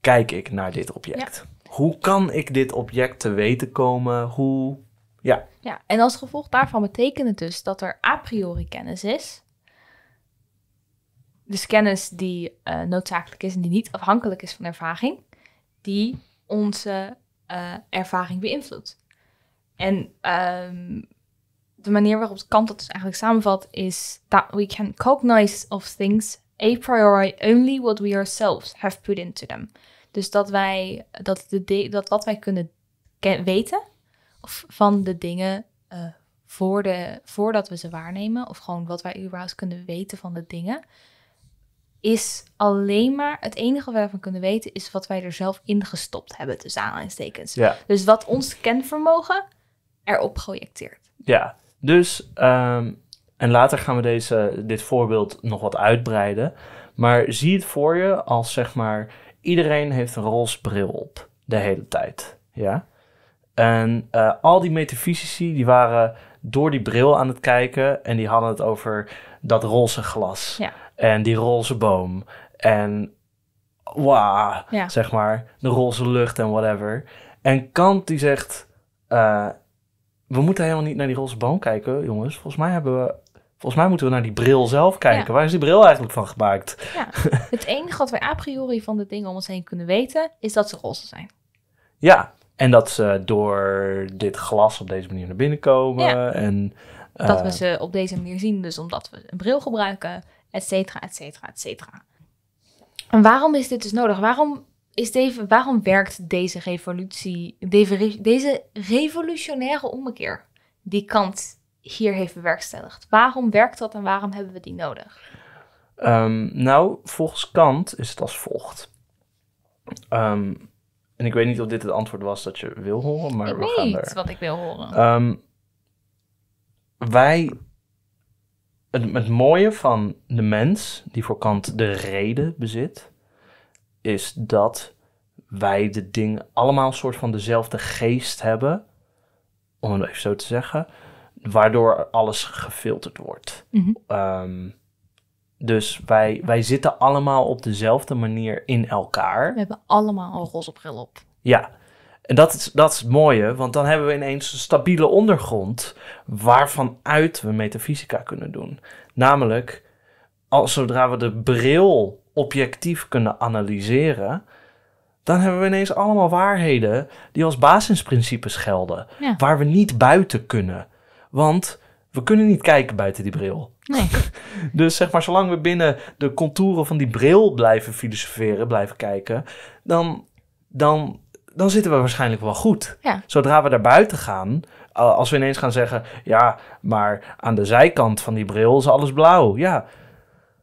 kijk ik naar dit object? Hoe kan ik dit object te weten komen? Hoe, ja. ja. En als gevolg daarvan betekent het dus dat er a priori kennis is. Dus kennis die eh, noodzakelijk is en die niet afhankelijk is van ervaring. Die onze eh, ervaring beïnvloedt. En ehm, de manier waarop Kant dat dus eigenlijk samenvat is that we can cognize of things a priori only what we ourselves have put into them. Dus dat wij dat, de, dat wat wij kunnen weten van de dingen eh, voor de, voordat we ze waarnemen, of gewoon wat wij überhaupt kunnen weten van de dingen, is alleen maar het enige waar we van kunnen weten is wat wij er zelf in gestopt hebben tussen aanhalingstekens. Ja. Dus wat ons kenvermogen erop projecteert. Ja, dus ehm, en later gaan we deze, dit voorbeeld nog wat uitbreiden. Maar zie het voor je als zeg maar iedereen heeft een roze bril op de hele tijd. Ja. En eh, al die metafysici die waren door die bril aan het kijken en die hadden het over dat roze glas. Ja en die roze boom en wow, zeg maar, de roze lucht en whatever. En Kant die zegt, eh, we moeten helemaal niet naar die roze boom kijken, jongens. Volgens mij hebben we Volgens mij moeten we naar die bril zelf kijken. Waar is die bril eigenlijk van gemaakt? Ja. [laughs] Het enige wat wij a priori van de dingen om ons heen kunnen weten, is dat ze roze zijn. Ja, en dat ze door dit glas op deze manier naar binnen komen. En, dat we eh, ze op deze manier zien, dus omdat we een bril gebruiken et cetera, et cetera, et cetera. En waarom is dit dus nodig? Waarom, is deze, waarom werkt deze revolutie, deze, revolutionaire ommekeer die Kant hier heeft bewerkstelligd? Waarom werkt dat en waarom hebben we die nodig? Ehm, nou, volgens Kant is het als volgt. Ehm, en ik weet niet of dit het antwoord was dat je wil horen, maar ik we weet gaan er... wat ik wil horen. Ehm, wij het, mooie van de mens, die voor Kant de reden bezit, is dat wij de dingen allemaal een soort van dezelfde geest hebben, om het even zo te zeggen, waardoor alles gefilterd wordt. Mhm. Ehm, dus wij, wij zitten allemaal op dezelfde manier in elkaar. We hebben allemaal al roze bril op. Ja, en dat is, dat is het mooie, want dan hebben we ineens een stabiele ondergrond waarvan uit we metafysica kunnen doen. Namelijk, als, zodra we de bril objectief kunnen analyseren, dan hebben we ineens allemaal waarheden die als basisprincipes gelden, waar we niet buiten kunnen. Want we kunnen niet kijken buiten die bril. Nee. [laughs] dus zeg maar, zolang we binnen de contouren van die bril blijven filosoferen, blijven kijken, dan, dan dan zitten we waarschijnlijk wel goed. Zodra we daar buiten gaan, als we ineens gaan zeggen: ja, maar aan de zijkant van die bril is alles blauw. Ja.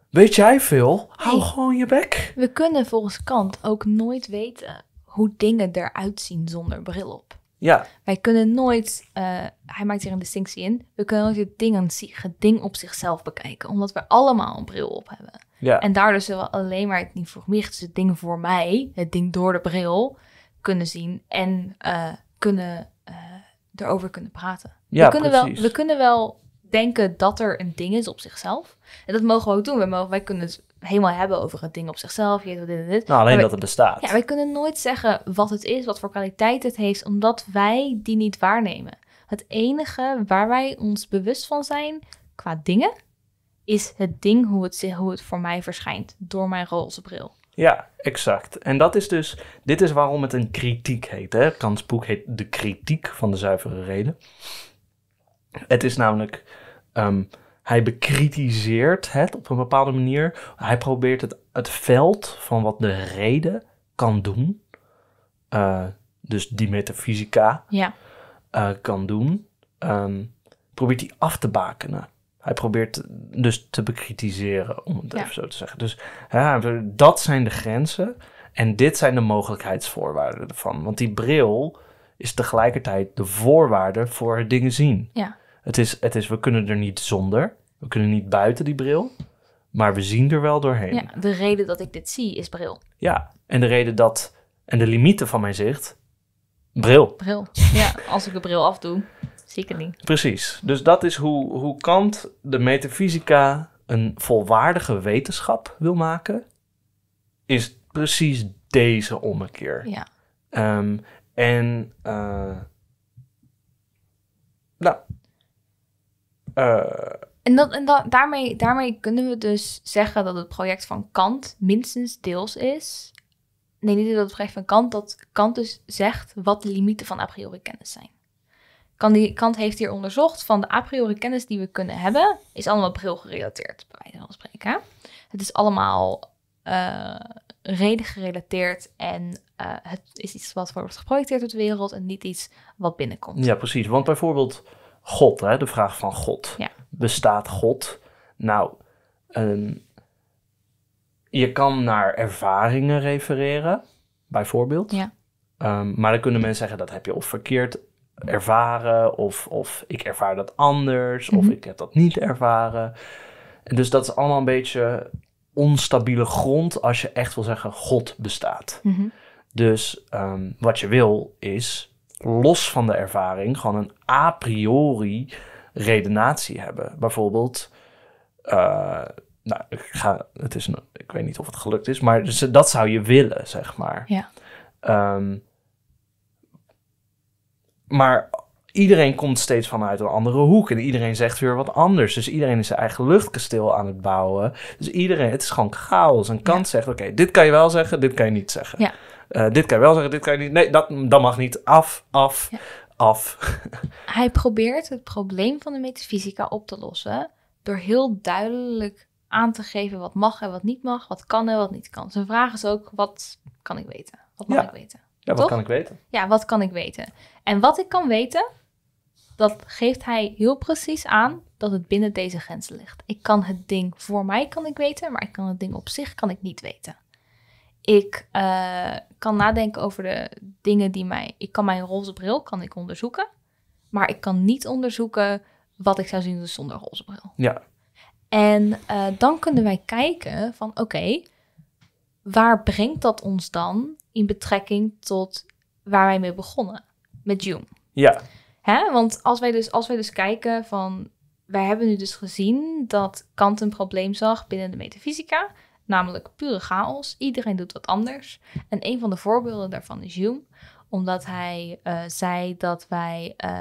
Weet jij veel? Hou gewoon je bek. We kunnen volgens Kant ook nooit weten hoe dingen eruit zien zonder bril op. Ja. Wij kunnen nooit, eh, hij maakt hier een distinctie in, we kunnen nooit het ding, zich, het ding op zichzelf bekijken, omdat we allemaal een bril op hebben. Ja. En daardoor zullen we alleen maar het niet voor dus het ding voor mij, het ding door de bril, kunnen zien en eh, kunnen, eh, erover kunnen praten. we, kunnen wel, we kunnen wel denken dat er een ding is op zichzelf. En dat mogen we ook doen. Wij, mogen, wij kunnen het helemaal hebben over het ding op zichzelf. Je dit, dit, dit. Nou, alleen wij, dat het bestaat. Ja, wij kunnen nooit zeggen wat het is, wat voor kwaliteit het heeft, omdat wij die niet waarnemen. Het enige waar wij ons bewust van zijn qua dingen, is het ding hoe het, hoe het voor mij verschijnt door mijn roze bril. Ja, exact. En dat is dus, dit is waarom het een kritiek heet. Hè? Kants boek heet De Kritiek van de Zuivere Reden. Het is namelijk, ehm, hij bekritiseert het op een bepaalde manier. Hij probeert het, het veld van wat de reden kan doen, eh, dus die metafysica ja. Eh, kan doen, um, probeert hij af te bakenen. Hij probeert dus te bekritiseren, om het even zo te zeggen. Dus ja, dat zijn de grenzen. En dit zijn de mogelijkheidsvoorwaarden ervan. Want die bril is tegelijkertijd de voorwaarde voor het dingen zien. Ja. Het, is, het is, we kunnen er niet zonder. We kunnen niet buiten die bril. Maar we zien er wel doorheen. Ja, de reden dat ik dit zie is bril. Ja, en de reden dat... En de limieten van mijn zicht... Bril. Bril. Ja, als ik de bril afdoe. Zeker niet. Precies. Dus dat is hoe, hoe Kant de metafysica een volwaardige wetenschap wil maken, is precies deze ommekeer. Ja. Ehm, en eh, nou. Eh, en dat, en dat, daarmee, daarmee kunnen we dus zeggen dat het project van Kant minstens deels is. Nee, niet dat het project van Kant, dat Kant dus zegt wat de limieten van a priori kennis zijn die Kant heeft hier onderzocht van de a priori kennis die we kunnen hebben, is allemaal bril gerelateerd, bij wijze van spreken. Het is allemaal eh, reden gerelateerd en eh, het is iets wat wordt geprojecteerd op de wereld en niet iets wat binnenkomt. Ja, precies. Want bijvoorbeeld God, hè, de vraag van God. Bestaat God? Nou, ehm, je kan naar ervaringen refereren, bijvoorbeeld. Ja. Ehm, maar dan kunnen mensen zeggen dat heb je of verkeerd ervaren. Of, of ik ervaar dat anders. Of mhm. ik heb dat niet ervaren. En dus dat is allemaal een beetje onstabiele grond als je echt wil zeggen God bestaat. Mhm. Dus ehm, wat je wil is los van de ervaring gewoon een a priori redenatie hebben. Bijvoorbeeld, eh, nou, ik, ga, het is een, ik weet niet of het gelukt is, maar dus dat zou je willen, zeg maar. Ja. Ehm, maar iedereen komt steeds vanuit een andere hoek. En iedereen zegt weer wat anders. Dus iedereen is zijn eigen luchtkasteel aan het bouwen. Dus iedereen, het is gewoon chaos. En Kant zegt, oké, dit kan je wel zeggen, dit kan je niet zeggen. Eh, dit kan je wel zeggen, dit kan je niet. Nee, dat, mag niet. Af, af, af. [laughs] Hij probeert het probleem van de metafysica op te lossen... door heel duidelijk aan te geven wat mag en wat niet mag... wat kan en wat niet kan. Zijn vraag is ook, wat kan ik weten? Wat mag ik weten? Ja, wat kan ik weten? Ja, wat kan ik weten? En wat ik kan weten, dat geeft hij heel precies aan dat het binnen deze grenzen ligt. Ik kan het ding voor mij kan ik weten, maar ik kan het ding op zich kan ik niet weten. Ik eh, kan nadenken over de dingen die mij. Ik kan mijn roze bril kan ik onderzoeken, maar ik kan niet onderzoeken wat ik zou zien zonder roze bril. Ja. En eh, dan kunnen wij kijken van oké, waar brengt dat ons dan in betrekking tot waar wij mee begonnen met June. Ja. Hè? Want als wij, dus, als wij dus kijken van, wij hebben nu dus gezien dat Kant een probleem zag binnen de metafysica, namelijk pure chaos. Iedereen doet wat anders. En een van de voorbeelden daarvan is Hume, omdat hij eh, zei dat wij eh,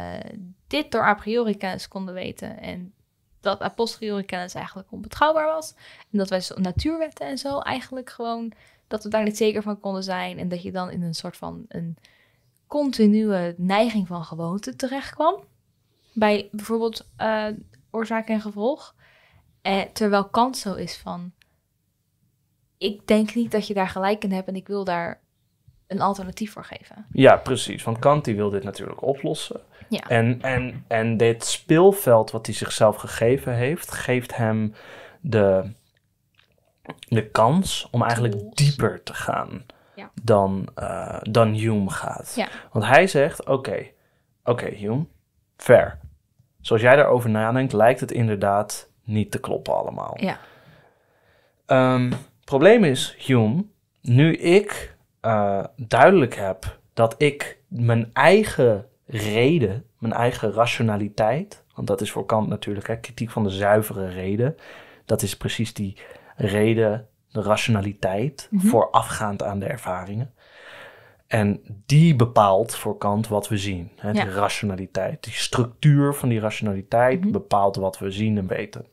dit door a priori kennis konden weten en dat a posteriori kennis eigenlijk onbetrouwbaar was. En dat wij natuurwetten en zo eigenlijk gewoon dat we daar niet zeker van konden zijn. En dat je dan in een soort van een continue neiging van gewoonte terecht kwam. Bij bijvoorbeeld eh, oorzaak en gevolg. Eh, terwijl Kant zo is van. Ik denk niet dat je daar gelijk in hebt en ik wil daar een alternatief voor geven. Ja, precies. Want Kant die wil dit natuurlijk oplossen. Ja. En, en, en dit speelveld wat hij zichzelf gegeven heeft, geeft hem de de kans om eigenlijk dieper te gaan dan, eh, dan Hume gaat. Want hij zegt: Oké, oké, Hume, fair. Zoals jij daarover nadenkt, lijkt het inderdaad niet te kloppen allemaal. Ja. Ehm, probleem is, Hume, nu ik eh, duidelijk heb dat ik mijn eigen reden, mijn eigen rationaliteit, want dat is voor Kant natuurlijk, hè, kritiek van de zuivere reden, dat is precies die reden, de rationaliteit mhm. voorafgaand aan de ervaringen. En die bepaalt voor Kant wat we zien. Hè, Die rationaliteit. Die structuur van die rationaliteit mhm. bepaalt wat we zien en weten.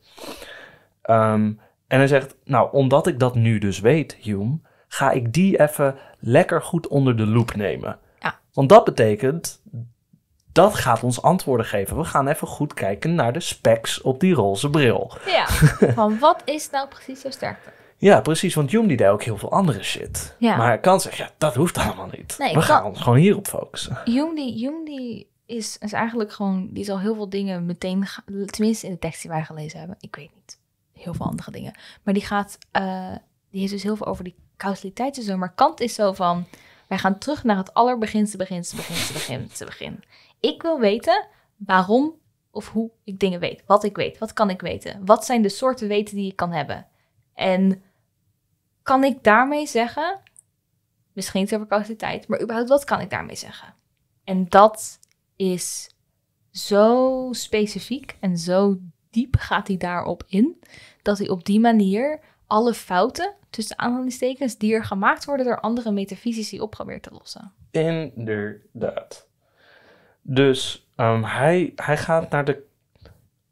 Ehm, en hij zegt, nou, omdat ik dat nu dus weet, Hume, ga ik die even lekker goed onder de loep nemen. Ja. Want dat betekent dat gaat ons antwoorden geven. We gaan even goed kijken naar de specs op die roze bril. Ja, [laughs] van wat is nou precies jouw sterkte? Ja, precies, want Joom die deed ook heel veel andere shit. Maar hij kan zeggen, ja, dat hoeft allemaal niet. We gaan ons gewoon hierop focussen. Joom die, Joom is, is eigenlijk gewoon, die zal heel veel dingen meteen, tenminste in de tekst die wij gelezen hebben, ik weet niet, heel veel andere dingen. Maar die gaat, eh, die heeft dus heel veel over die causaliteit Maar Kant is zo van, wij gaan terug naar het allerbeginste, beginste, beginste, beginste, begin. Ik wil weten waarom of hoe ik dingen weet. Wat ik weet. Wat kan ik weten? Wat zijn de soorten weten die ik kan hebben? En kan ik daarmee zeggen, misschien is over maar überhaupt wat kan ik daarmee zeggen? En dat is zo specifiek en zo diep gaat hij daarop in, dat hij op die manier alle fouten, tussen aanhalingstekens, die er gemaakt worden door andere metafysici op probeert te lossen. Inderdaad. Dus ehm, hij, hij gaat naar de.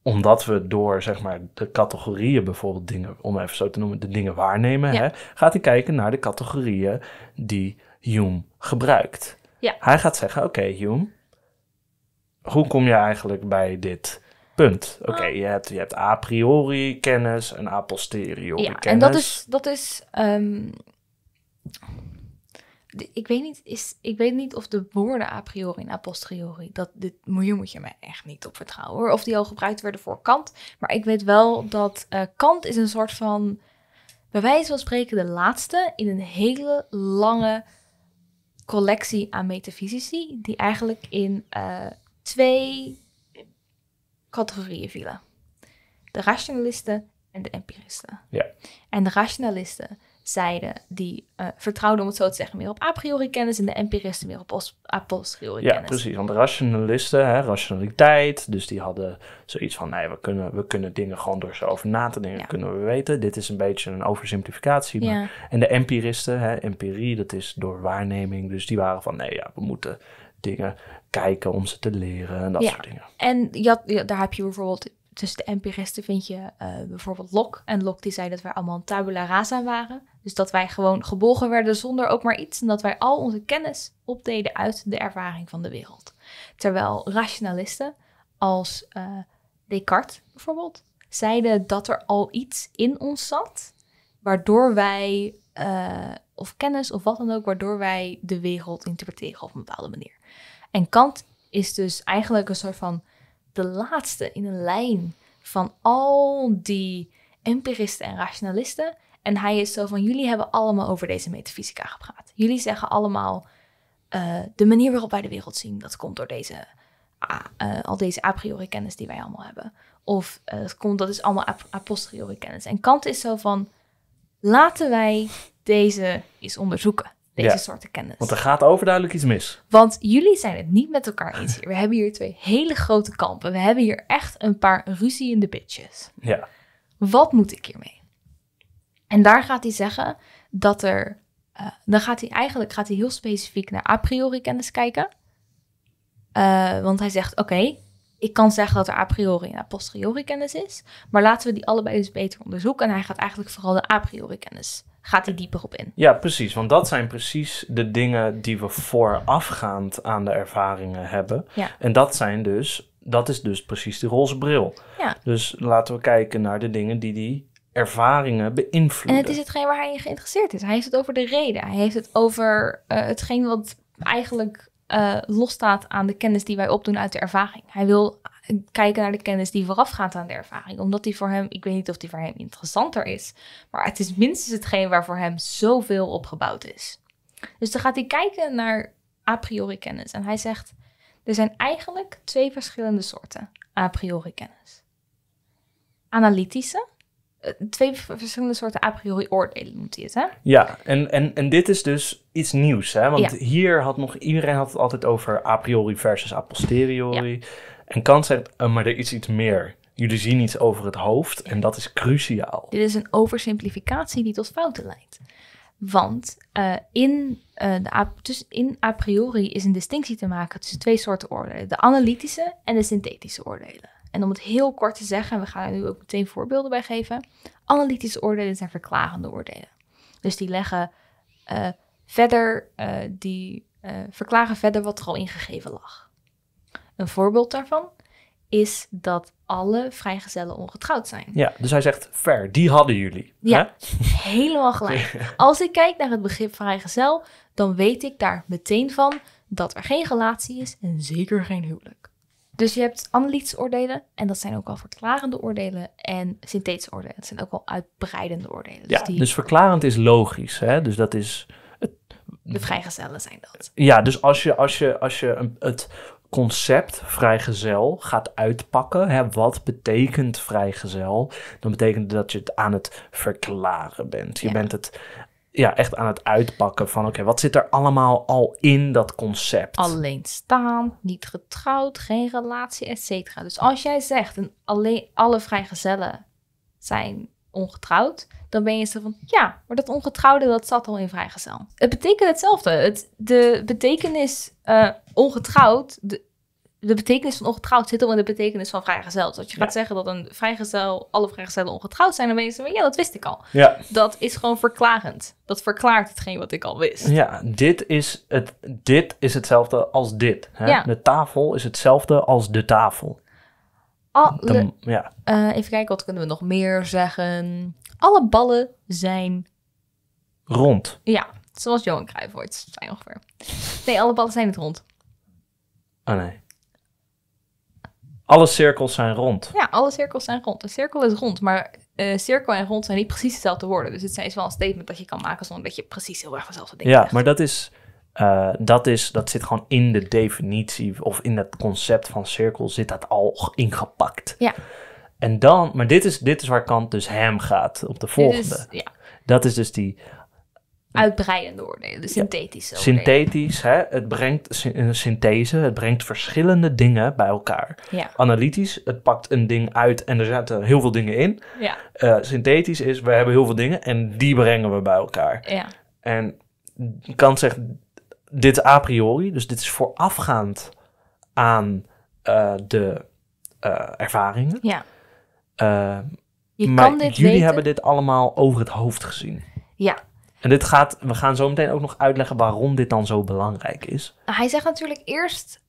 Omdat we door zeg maar, de categorieën bijvoorbeeld dingen, om even zo te noemen, de dingen waarnemen, hè, gaat hij kijken naar de categorieën die Hume gebruikt. Ja. Hij gaat zeggen: Oké, Hume, hoe kom je eigenlijk bij dit? Punt. Oké, ah. je, hebt, je hebt a priori kennis en a posteriori ja, kennis. En dat is, dat is ehm, ik weet, niet, is, ik weet niet of de woorden a priori en a posteriori, dat dit miljoen moet je me echt niet op vertrouwen hoor. Of die al gebruikt werden voor Kant. Maar ik weet wel dat eh, Kant is een soort van, bij wijze van spreken, de laatste in een hele lange collectie aan metafysici. Die eigenlijk in eh, twee categorieën vielen. De rationalisten en de empiristen. Ja. En de rationalisten zijden die uh, eh, vertrouwden, om het zo te zeggen, meer op a priori kennis en de empiristen meer op a posteriori ja, kennis. Ja, precies. Want de rationalisten, hè, rationaliteit, dus die hadden zoiets van, nee, we kunnen, we kunnen dingen gewoon door ze over na te denken, kunnen we weten. Dit is een beetje een oversimplificatie. Maar, En de empiristen, hè, empirie, dat is door waarneming. Dus die waren van, nee, ja, we moeten dingen kijken om ze te leren en dat soort dingen. En daar heb je bijvoorbeeld tussen de empiristen vind je eh, bijvoorbeeld Locke. En Locke die zei dat wij allemaal een tabula rasa waren. Dus dat wij gewoon gebogen werden zonder ook maar iets en dat wij al onze kennis opdeden uit de ervaring van de wereld. Terwijl rationalisten als eh, Descartes bijvoorbeeld zeiden dat er al iets in ons zat, waardoor wij, eh, of kennis of wat dan ook, waardoor wij de wereld interpreteren op een bepaalde manier. En Kant is dus eigenlijk een soort van de laatste in een lijn van al die empiristen en rationalisten en hij is zo van, jullie hebben allemaal over deze metafysica gepraat. Jullie zeggen allemaal, eh, de manier waarop wij de wereld zien, dat komt door deze, eh, al deze a priori kennis die wij allemaal hebben. Of eh, dat, komt, dat is allemaal a, posteriori kennis. En Kant is zo van, laten wij deze eens onderzoeken. Deze soorten kennis. Want er gaat overduidelijk iets mis. Want jullie zijn het niet met elkaar eens hier. We hebben hier twee hele grote kampen. We hebben hier echt een paar ruzie in de bitches. Ja. Wat moet ik hiermee? En daar gaat hij zeggen dat er. Eh, dan gaat hij eigenlijk gaat hij heel specifiek naar a priori kennis kijken. Eh, want hij zegt: Oké, ik kan zeggen dat er a priori en a posteriori kennis is. Maar laten we die allebei eens dus beter onderzoeken. En hij gaat eigenlijk vooral de a priori kennis. Gaat hij dieper op in? Ja, precies. Want dat zijn precies de dingen die we voorafgaand aan de ervaringen hebben. Ja. En dat zijn dus. Dat is dus precies die roze bril. Ja. Dus laten we kijken naar de dingen die die ervaringen beïnvloeden. En het is hetgeen waar hij in geïnteresseerd is. Hij heeft het over de reden. Hij heeft het over uh, hetgeen wat eigenlijk eh, losstaat aan de kennis die wij opdoen uit de ervaring. Hij wil kijken naar de kennis die voorafgaat aan de ervaring. Omdat die voor hem, ik weet niet of die voor hem interessanter is, maar het is minstens hetgeen waar voor hem zoveel opgebouwd is. Dus dan gaat hij kijken naar a priori kennis. En hij zegt, er zijn eigenlijk twee verschillende soorten a priori kennis. Analytische, eh, twee verschillende soorten a priori oordelen noemt hij het, hè? Ja, en, en, en dit is dus iets nieuws, hè? Want hier had nog iedereen had het altijd over a priori versus a posteriori. En Kant zegt, eh, maar er is iets meer. Jullie zien iets over het hoofd en dat is cruciaal. Dit is een oversimplificatie die tot fouten leidt. Want eh, in, de a, dus in a priori is een distinctie te maken tussen twee soorten oordelen: de analytische en de synthetische oordelen. En om het heel kort te zeggen, we gaan er nu ook meteen voorbeelden bij geven. Analytische oordelen zijn verklarende oordelen. Dus die leggen eh, verder, eh, die uh, eh, verklaren verder wat er al ingegeven lag. Een voorbeeld daarvan is dat alle vrijgezellen ongetrouwd zijn. Ja, dus hij zegt, ver, die hadden jullie. Ja, [laughs] helemaal gelijk. [laughs] Als ik kijk naar het begrip vrijgezel, dan weet ik daar meteen van dat er geen relatie is en zeker geen huwelijk. Dus je hebt analytische oordelen en dat zijn ook al verklarende oordelen en synthetische oordelen. Dat zijn ook al uitbreidende oordelen. Dus ja, dus verklarend is logisch. Hè? Dus dat is... Het... De vrijgezellen zijn dat. Ja, dus als je, als je, als je het concept vrijgezel gaat uitpakken, hè, wat betekent vrijgezel, dan betekent dat je het aan het verklaren bent. Je bent het ja, echt aan het uitpakken van oké, wat zit er allemaal al in dat concept? Alleen staan, niet getrouwd, geen relatie, et cetera. Dus als jij zegt en alleen alle vrijgezellen zijn ongetrouwd, dan ben je zo van ja, maar dat ongetrouwde dat zat al in vrijgezel. Het betekent hetzelfde. Het, de betekenis eh, ongetrouwd de, de betekenis van ongetrouwd zit om in de betekenis van vrijgezel. Dat dus je gaat zeggen dat een vrijgezel, alle vrijgezellen ongetrouwd zijn, dan ben je zo, ja, dat wist ik al. Ja. Dat is gewoon verklarend. Dat verklaart hetgeen wat ik al wist. Ja, dit is, het, dit is hetzelfde als dit. Hè? Ja. De tafel is hetzelfde als de tafel. Alle, ja. Eh, even kijken, wat kunnen we nog meer zeggen? Alle ballen zijn... Rond. Ja, zoals Johan Cruijff ooit zei ongeveer. Nee, alle ballen zijn het rond. Oh nee. Alle cirkels zijn rond. Ja, alle cirkels zijn rond. Een cirkel is rond, maar eh, cirkel en rond zijn niet precies hetzelfde woorden. Dus het is wel een statement dat je kan maken zonder dat je precies heel erg dezelfde dingen Ja, maar dat is, eh, dat is, dat zit gewoon in de definitie of in het concept van cirkel zit dat al ingepakt. Ja. En dan, maar dit is, dit is waar Kant dus hem gaat op de volgende. Is, ja. Dat is dus die uitbreidende oordelen, synthetische ja. Synthetisch, hè? het brengt een synthese, het brengt verschillende dingen bij elkaar. Analytisch, het pakt een ding uit en er zaten heel veel dingen in. Ja. Eh, synthetisch is, we hebben heel veel dingen en die brengen we bij elkaar. Ja. En kan zeggen, dit a priori, dus dit is voorafgaand aan eh, de eh, ervaringen. Ja. Je kan dit jullie hebben dit allemaal over het hoofd gezien. Ja, en dit gaat, we gaan zo meteen ook nog uitleggen waarom dit dan zo belangrijk is. Hij zegt natuurlijk eerst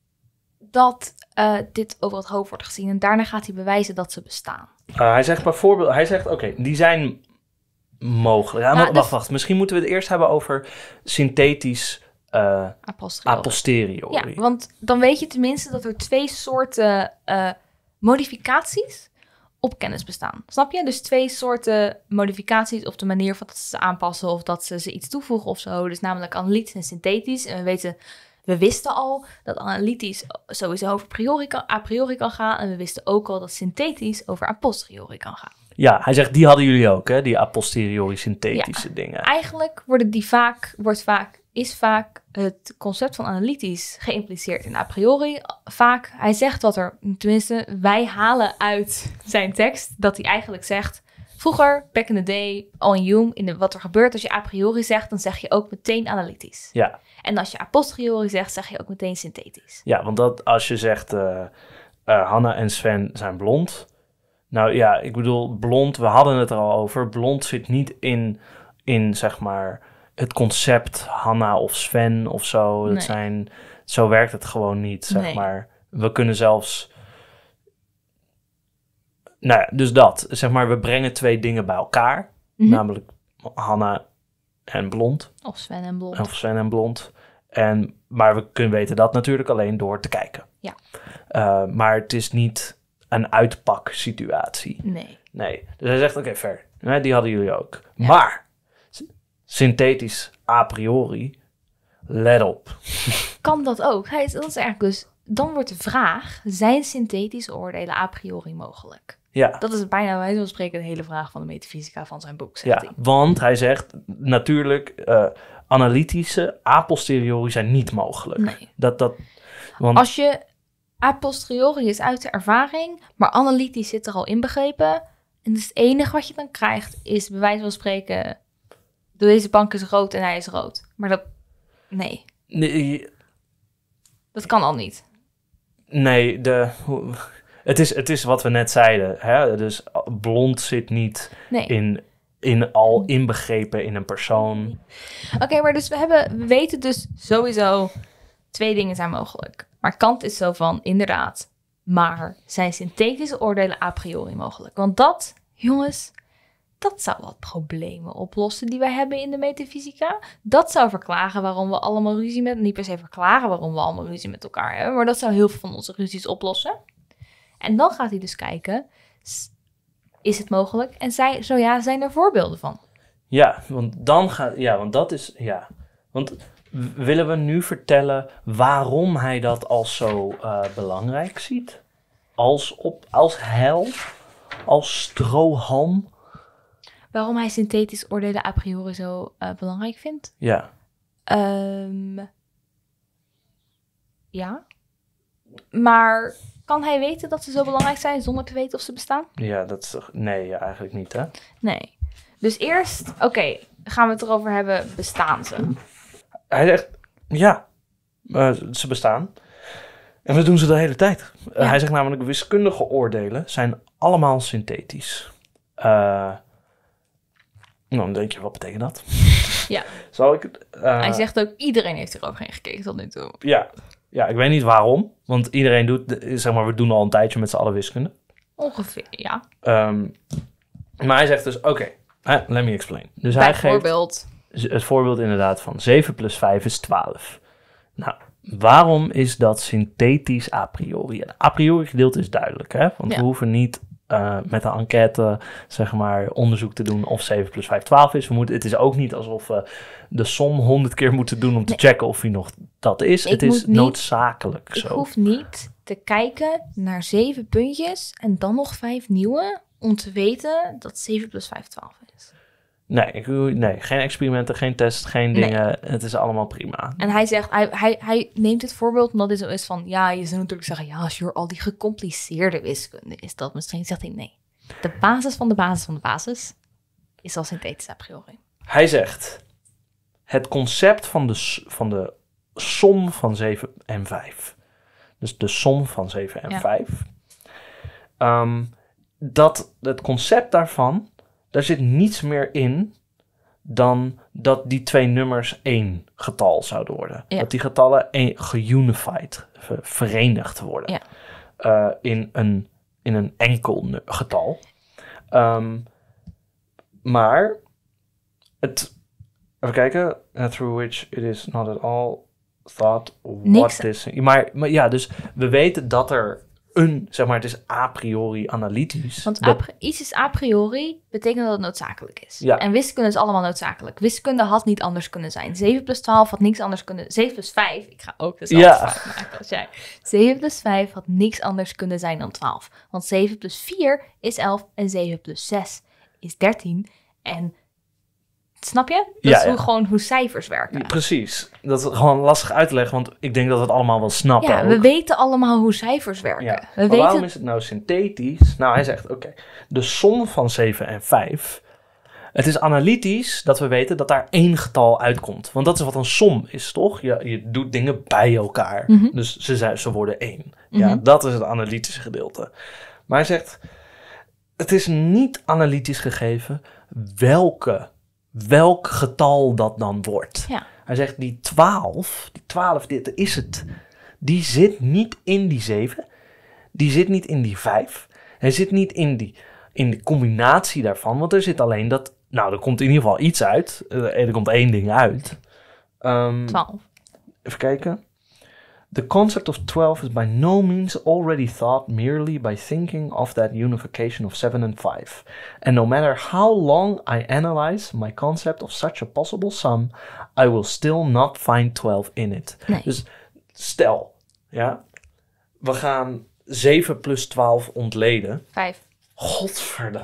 dat eh, dit over het hoofd wordt gezien. En daarna gaat hij bewijzen dat ze bestaan. Eh, hij zegt bijvoorbeeld, hij zegt oké, die zijn mogelijk. Nou, dus- wacht, wacht. Misschien moeten we het eerst hebben over synthetisch uh, eh, aposteriori. Ja, want dan weet je tenminste dat er twee soorten modificaties op kennis bestaan. Snap je? Dus twee soorten modificaties op de manier van dat ze aanpassen of dat ze ze iets toevoegen of zo. Dus namelijk analytisch en synthetisch. En we weten, we wisten al dat analytisch sowieso over kan, a priori kan gaan. En we wisten ook al dat synthetisch over a posteriori kan gaan. Ja, hij zegt die hadden jullie ook, hè? Die a posteriori synthetische ja, dingen. Eigenlijk worden die vaak, wordt vaak is vaak het concept van analytisch geïmpliceerd. in a priori, vaak, hij zegt wat er, tenminste, wij halen uit zijn tekst dat hij eigenlijk zegt. Vroeger, back in the day, on Hume, in de, wat er gebeurt als je a priori zegt, dan zeg je ook meteen analytisch. Ja. En als je a posteriori zegt, zeg je ook meteen synthetisch. Ja, want dat, als je zegt, uh, Hanna en Sven zijn blond. Nou ja, ik bedoel, blond, we hadden het er al over. Blond zit niet in, in zeg maar, het concept Hanna of Sven of zo. Dat zijn, zo werkt het gewoon niet, zeg maar. We kunnen zelfs. Nou dus dat. Zeg maar, we brengen twee dingen bij elkaar. Mhm. Namelijk Hanna en Blond. Of Sven en Blond. Of Sven en Blond. En, maar we kunnen weten dat natuurlijk alleen door te kijken. Ja. Eh, maar het is niet een uitpak situatie. Nee. Nee. Dus hij zegt, oké, okay, ver. Die hadden jullie ook. Maar synthetisch a priori. Let op. [laughs] Kan dat ook? Hij is, dat is eigenlijk dus, dan wordt de vraag, zijn synthetische oordelen a priori mogelijk? Ja. Dat is bijna wij van spreken de hele vraag van de metafysica van zijn boek. Zegt ja, hij. want hij zegt natuurlijk, eh, analytische a posteriori zijn niet mogelijk. Nee. Dat, dat, want... Als je a posteriori is uit de ervaring, maar analytisch zit er al inbegrepen. En dus het enige wat je dan krijgt is bij wijze van spreken deze bank is rood en hij is rood. Maar dat, nee. Nee. Dat kan al niet. Nee, de, het, is, het is wat we net zeiden. Hè? Dus blond zit niet nee. in, in al inbegrepen in een persoon. Oké, maar dus we, hebben, we weten dus sowieso twee dingen zijn mogelijk. Maar Kant is zo van, inderdaad. Maar zijn synthetische oordelen a priori mogelijk? Want dat, jongens, dat zou wat problemen oplossen die wij hebben in de metafysica. Dat zou verklaren waarom we allemaal ruzie met... Niet per se verklaren waarom we allemaal ruzie met elkaar hebben. Maar dat zou heel veel van onze ruzies oplossen. En dan gaat hij dus kijken, is het mogelijk? En zij, zo ja, zijn er voorbeelden van? Ja, want dan gaat... Ja, want dat is... Ja, want willen we nu vertellen waarom hij dat als zo eh, belangrijk ziet? Als, op, als hel, als strohalm waarom hij synthetisch oordelen a priori zo eh, belangrijk vindt. Ja. Ehm, ja. Maar kan hij weten dat ze zo belangrijk zijn zonder te weten of ze bestaan? Ja, dat is toch. Nee, eigenlijk niet, hè? Nee. Dus eerst, oké, gaan we het erover hebben: bestaan ze? Hij zegt, ja, eh, ze bestaan. En dat doen ze de hele tijd. Eh, hij zegt namelijk: wiskundige oordelen zijn allemaal synthetisch. Dan denk je, wat betekent dat? [laughs] Ja. ik, eh, Hij zegt ook, iedereen heeft er geen gekeken tot nu toe. Ja. ja, ik weet niet waarom. Want iedereen doet, zeg maar, we doen al een tijdje met z'n allen wiskunde. Ongeveer, ja. Ehm, maar hij zegt dus, oké, let me explain. Dus hij geeft het voorbeeld inderdaad van 7 plus 5 is 12. Nou, waarom is dat synthetisch a priori? Een a priori gedeelte is duidelijk, hè? Want we hoeven niet uh, met de enquête zeg maar, onderzoek te doen of 7 plus 5 12 is. We moeten, het is ook niet alsof we de som 100 keer moeten doen om te checken of hij nog dat is. het is noodzakelijk. zo. Je hoeft niet te kijken naar 7 puntjes en dan nog 5 nieuwe om te weten dat 7 plus 5 12 is. Nee, nee, geen experimenten, geen test, geen dingen. Het is allemaal prima. En hij zegt, hij, hij, hij neemt het voorbeeld omdat dit zo is van... Ja, je zou natuurlijk zeggen, ja, als je al die gecompliceerde wiskunde is dat misschien. Zegt hij, nee. De basis van de basis van de basis is al synthetisch a priori. Hij zegt, het concept van de, van de som van 7 en 5. Dus de som van 7 en ja. 5. Ehm, dat het concept daarvan daar zit niets meer in dan dat die twee nummers één getal zouden worden. Dat die getallen geunified, verenigd worden ja. Eh, in, een, in een enkel getal. Ehm, maar het, even kijken, uh, through which it is not at all thought what this... Maar, maar ja, dus we weten dat er een, zeg maar, het is a priori analytisch. Want dat... iets is a priori, betekent dat het noodzakelijk is. Ja. En wiskunde is allemaal noodzakelijk. Wiskunde had niet anders kunnen zijn. 7 plus 12 had niks anders kunnen... 7 plus 5, ik ga ook dezelfde ja. maken als jij. 7 plus 5 had niks anders kunnen zijn dan 12. Want 7 plus 4 is 11 en 7 plus 6 is 13 en Snap je? Dat is hoe, gewoon hoe cijfers werken. Precies. Dat is gewoon lastig uit te leggen, want ik denk dat we het allemaal wel snappen. Ja, we weten allemaal hoe cijfers werken. We weten... waarom is het nou synthetisch? Nou, hij zegt, oké, de som van 7 en 5... Het is analytisch dat we weten dat daar één getal uitkomt. Want dat is wat een som is, toch? Je, je doet dingen bij elkaar. Mhm. Dus ze, zijn, ze worden één. Ja, mhm. dat is het analytische gedeelte. Maar hij zegt, het is niet analytisch gegeven welke welk getal dat dan wordt. Hij zegt die 12, die 12, dit is het. Die zit niet in die 7. Die zit niet in die 5. Hij zit niet in die in de combinatie daarvan. Want er zit alleen dat. Nou, er komt in ieder geval iets uit. Eh, er komt één ding uit. Um, ehm, 12. Even kijken. The concept of 12 is by no means already thought merely by thinking of that unification of 7 and 5. And no matter how long I analyze my concept of such a possible sum, I will still not find 12 in it. Dus stel, ja, we gaan 7 plus 12 ontleden. 5. Godverde.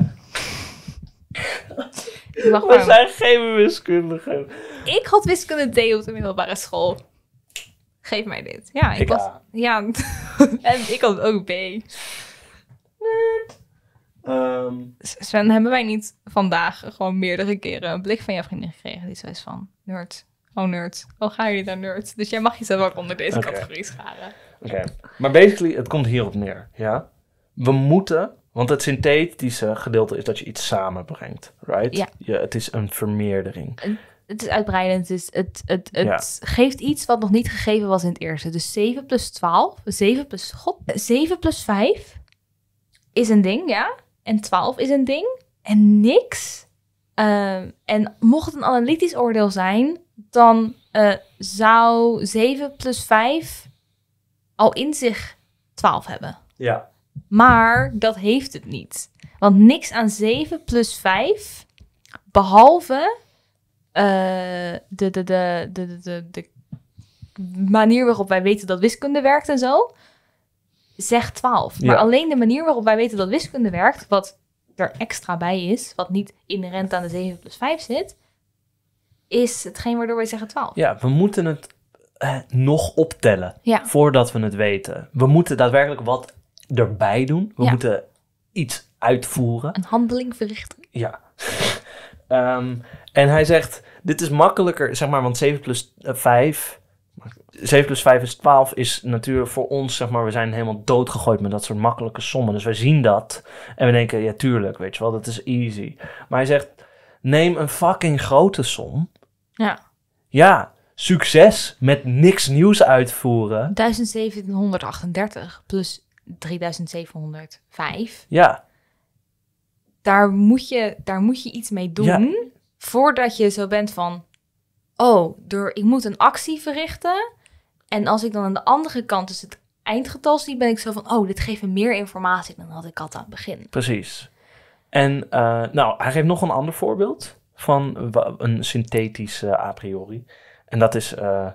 we zijn geen wiskundigen. Ik had wiskunde D op de middelbare school. Geef mij dit. Ja, ik, was... Ja, [laughs] en ik had ook B. Um, Sven, hebben wij niet vandaag gewoon meerdere keren een blik van jouw vriendin gekregen? Die is van, nerd, oh nerd, oh ga jullie naar nerd? Dus jij mag jezelf ook onder deze categorie scharen. Oké, maar basically, het komt hierop neer, ja? We moeten, want het synthetische gedeelte is dat je iets samenbrengt, right? Ja. ja het is een vermeerdering het is uitbreidend. Het, het, het, geeft iets wat nog niet gegeven was in het eerste. Dus 7 plus 12, 7 plus, god, 7 plus 5 is een ding, ja. En 12 is een ding. En niks. Uh, en mocht het een analytisch oordeel zijn, dan uh, zou 7 plus 5 al in zich 12 hebben. Ja. Maar dat heeft het niet. Want niks aan 7 plus 5, behalve eh, de, de, de, de, de, de manier waarop wij weten dat wiskunde werkt en zo, zegt 12. Maar alleen de manier waarop wij weten dat wiskunde werkt, wat er extra bij is, wat niet in de inherent aan de 7 plus 5 zit, is hetgeen waardoor wij zeggen 12. Ja, we moeten het eh, nog optellen ja. voordat we het weten. We moeten daadwerkelijk wat erbij doen. We moeten iets uitvoeren. Een handeling verrichten. Ja. [laughs] Ehm, en hij zegt, dit is makkelijker, zeg maar, want 7 plus 5... Eh, 7 plus 5 is 12 is natuurlijk voor ons, zeg maar, we zijn helemaal doodgegooid met dat soort makkelijke sommen. Dus wij zien dat en we denken, ja tuurlijk, weet je wel, dat is easy. Maar hij zegt, neem een fucking grote som. Ja. Ja, succes met niks nieuws uitvoeren. 1738 plus 3705. Ja. Daar moet je, daar moet je iets mee doen voordat je zo bent van, oh, door, ik moet een actie verrichten. En als ik dan aan de andere kant dus het eindgetal zie, ben ik zo van, oh, dit geeft me meer informatie dan had ik had aan het begin. Precies. En eh, nou, hij geeft nog een ander voorbeeld van een synthetische eh, a priori. En dat is eh,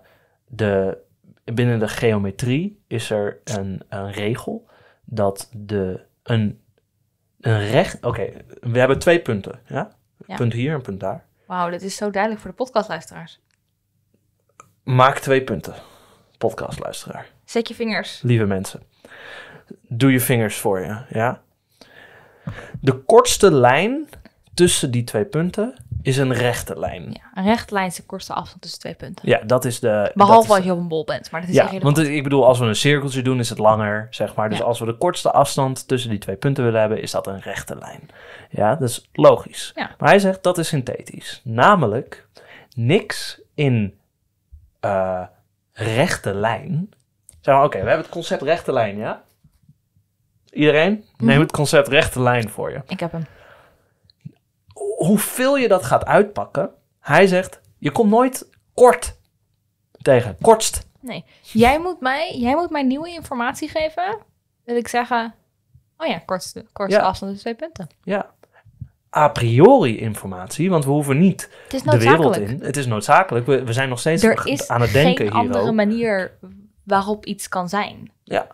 de, binnen de geometrie is er een, een regel dat de, een, een recht... Oké, we hebben twee punten, ja? punt hier, een punt daar. Wauw, dat is zo duidelijk voor de podcastluisteraars. Maak twee punten, podcastluisteraar. Zet je vingers. Lieve mensen, doe je vingers voor je, ja. De kortste lijn tussen die twee punten is een rechte lijn. Ja, een rechte lijn is de kortste afstand tussen twee punten. Ja, dat is de... Behalve als je op een bol bent, maar dat is Ja, want ik bedoel, als we een cirkeltje doen, is het langer, zeg maar. Dus als we de kortste afstand tussen die twee punten willen hebben, is dat een rechte lijn. Ja, dat is logisch. Ja. Maar hij zegt, dat is synthetisch. Namelijk, niks in eh, rechte lijn... Zeg maar, oké, we hebben het concept rechte lijn, ja? Iedereen, neem mhm. het concept rechte lijn voor je. Ik heb hem hoeveel je dat gaat uitpakken. Hij zegt, je komt nooit kort tegen. Kortst. Nee. Jij moet mij, jij moet mij nieuwe informatie geven. Wil ik zeggen, oh ja, kortste, afstand is twee punten. Ja. A priori informatie, want we hoeven niet de wereld in. Het is noodzakelijk. We, we zijn nog steeds aan het denken hier. Er is een andere manier waarop iets kan zijn. Ja.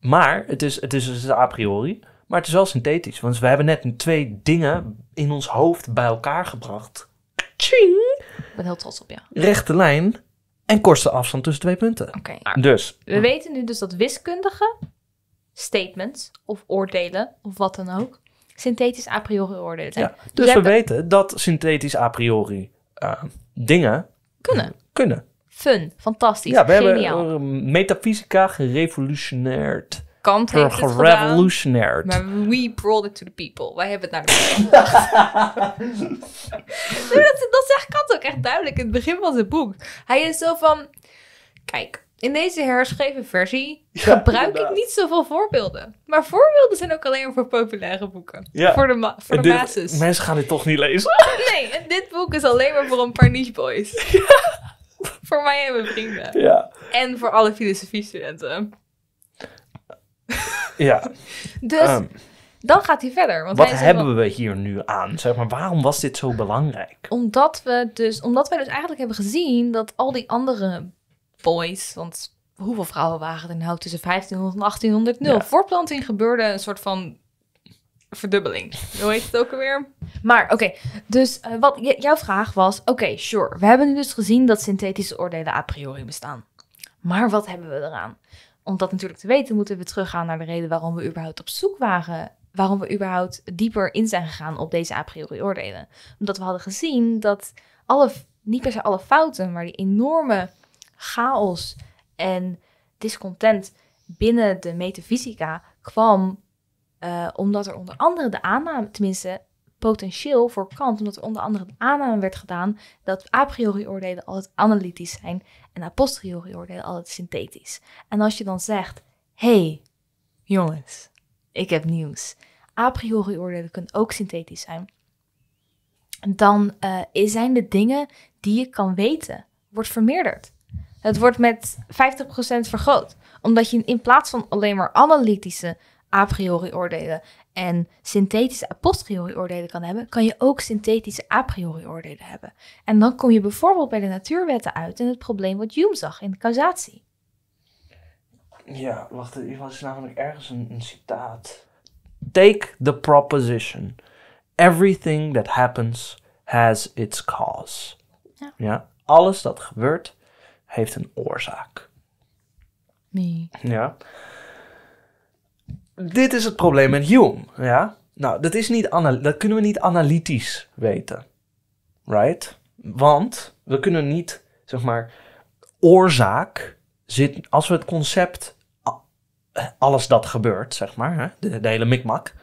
Maar het is, het is dus a priori. Maar het is wel synthetisch, want we hebben net twee dingen in ons hoofd bij elkaar gebracht. Ik ben heel trots op jou. Rechte lijn en kortste afstand tussen twee punten. Oké. Ah, dus. We weten nu dus dat wiskundige statements of oordelen of wat dan ook synthetisch a priori oordelen zijn. Ja, dus, dus we weten dat synthetisch a priori eh, dingen kunnen. kunnen. Fun, fantastisch, ja, we geniaal. hebben eh, metafysica gerevolutioneerd kant heeft Revolutionair. Maar we brought it to the people. Wij hebben het naar de mensen [laughs] gebracht. dat, zegt Kant ook echt duidelijk in het begin van zijn boek. Hij is zo van... Kijk, in deze herschreven versie gebruik ik niet zoveel voorbeelden. Maar voorbeelden zijn ook alleen voor populaire boeken. Voor de, voor de basis. Mensen gaan dit toch niet lezen? nee, dit boek is alleen maar voor een paar niche boys. [laughs] voor mij en mijn vrienden. En voor alle filosofiestudenten. Ja. Dus ehm, dan gaat hij verder. Want wat hebben we hier nu aan? Zeg maar, waarom was dit zo belangrijk? Omdat we, dus, omdat we dus eigenlijk hebben gezien dat al die andere boys, want hoeveel vrouwen waren er nou tussen 1500 en 1800? Nul. Ja. Voorplanting gebeurde een soort van verdubbeling. Hoe heet het ook alweer? Maar oké, dus eh, wat jouw vraag was: oké, sure. We hebben nu dus gezien dat synthetische oordelen a priori bestaan. Maar wat hebben we eraan? om dat natuurlijk te weten, moeten we teruggaan naar de reden waarom we überhaupt op zoek waren. Waarom we überhaupt dieper in zijn gegaan op deze a priori oordelen. Omdat we hadden gezien dat alle, niet per se alle fouten, maar die enorme chaos en discontent binnen de metafysica kwam. Eh, omdat er onder andere de aanname, tenminste, potentieel voor Kant, omdat er onder andere de aanname werd gedaan dat a priori oordelen altijd analytisch zijn en a posteriori oordelen altijd synthetisch. En als je dan zegt, hey, jongens, ik heb nieuws. A priori oordelen kunnen ook synthetisch zijn. Dan eh, zijn de dingen die je kan weten, wordt vermeerderd. Het wordt met 50% vergroot. Omdat je in plaats van alleen maar analytische a priori oordelen en synthetische a posteriori oordelen kan hebben, kan je ook synthetische a priori oordelen hebben. En dan kom je bijvoorbeeld bij de natuurwetten uit in het probleem wat Hume zag in de causatie. Ja, wacht even, was dus namelijk ergens een, een citaat. Take the proposition. Everything that happens has its cause. Ja. ja alles dat gebeurt heeft een oorzaak. Nee. Ja dit is het probleem met Hume. Ja? Nou, dat, is niet dat kunnen we niet analytisch weten. Right? Want we kunnen niet, zeg maar, oorzaak zit, als we het concept alles dat gebeurt, zeg maar, hè? De, hele mikmak,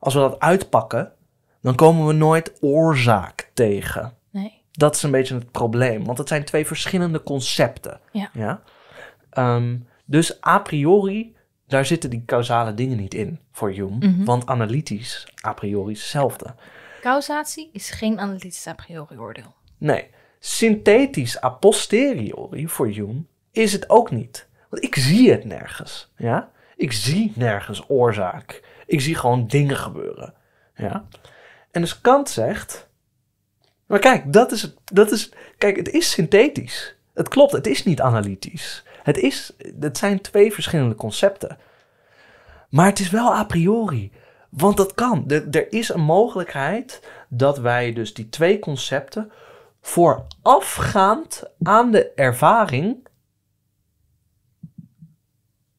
als we dat uitpakken, dan komen we nooit oorzaak tegen. Nee. Dat is een beetje het probleem, want het zijn twee verschillende concepten. Ja. ja? Ehm, dus a priori daar zitten die causale dingen niet in voor Hume. Want analytisch, a priori, hetzelfde. Causatie is geen analytisch a priori oordeel. Nee. Synthetisch a posteriori voor Hume is het ook niet. Want ik zie het nergens. Ja? Ik zie nergens oorzaak. Ik zie gewoon dingen gebeuren. Ja? En dus Kant zegt. Maar kijk, dat is, dat is, kijk, het is synthetisch. Het klopt, het is niet analytisch. Het, is, het zijn twee verschillende concepten. Maar het is wel a priori. Want dat kan. Er, er is een mogelijkheid dat wij dus die twee concepten voorafgaand aan de ervaring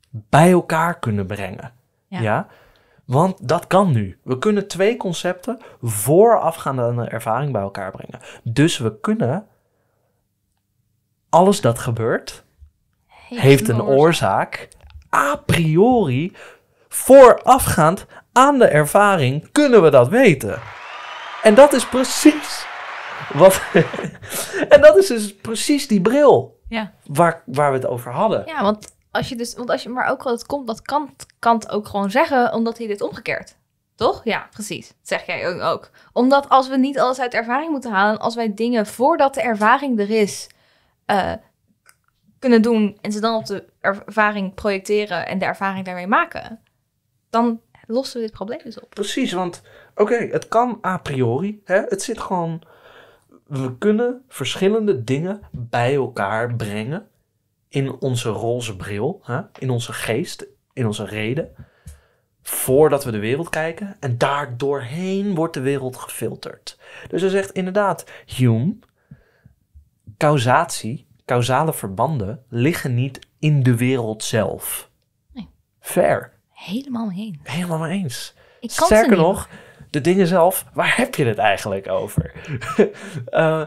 bij elkaar kunnen brengen. Ja. ja. Want dat kan nu. We kunnen twee concepten voorafgaand aan de ervaring bij elkaar brengen. Dus we kunnen alles dat gebeurt heeft, een, oorzaak. A priori, voorafgaand aan de ervaring, kunnen we dat weten. En dat is precies wat. [laughs] en dat is dus precies die bril ja. waar, waar we het over hadden. Ja, want als je dus, want als je maar ook het komt, dat kan Kant ook gewoon zeggen, omdat hij dit omgekeerd. Toch? Ja, precies. Dat zeg jij ook. Omdat als we niet alles uit ervaring moeten halen, als wij dingen voordat de ervaring er is, eh, kunnen doen en ze dan op de ervaring projecteren en de ervaring daarmee maken, dan lossen we dit probleem dus op. Precies, want oké, het kan a priori. Hè? Het zit gewoon. We kunnen verschillende dingen bij elkaar brengen in onze roze bril, hè? in onze geest, in onze reden, voordat we de wereld kijken. En daardoorheen wordt de wereld gefilterd. Dus hij zegt inderdaad, Hume, causatie causale verbanden liggen niet in de wereld zelf. Nee. Fair. Helemaal mee eens. Helemaal mee eens. Sterker nog, de dingen zelf, waar heb je het eigenlijk over? [laughs] Eh,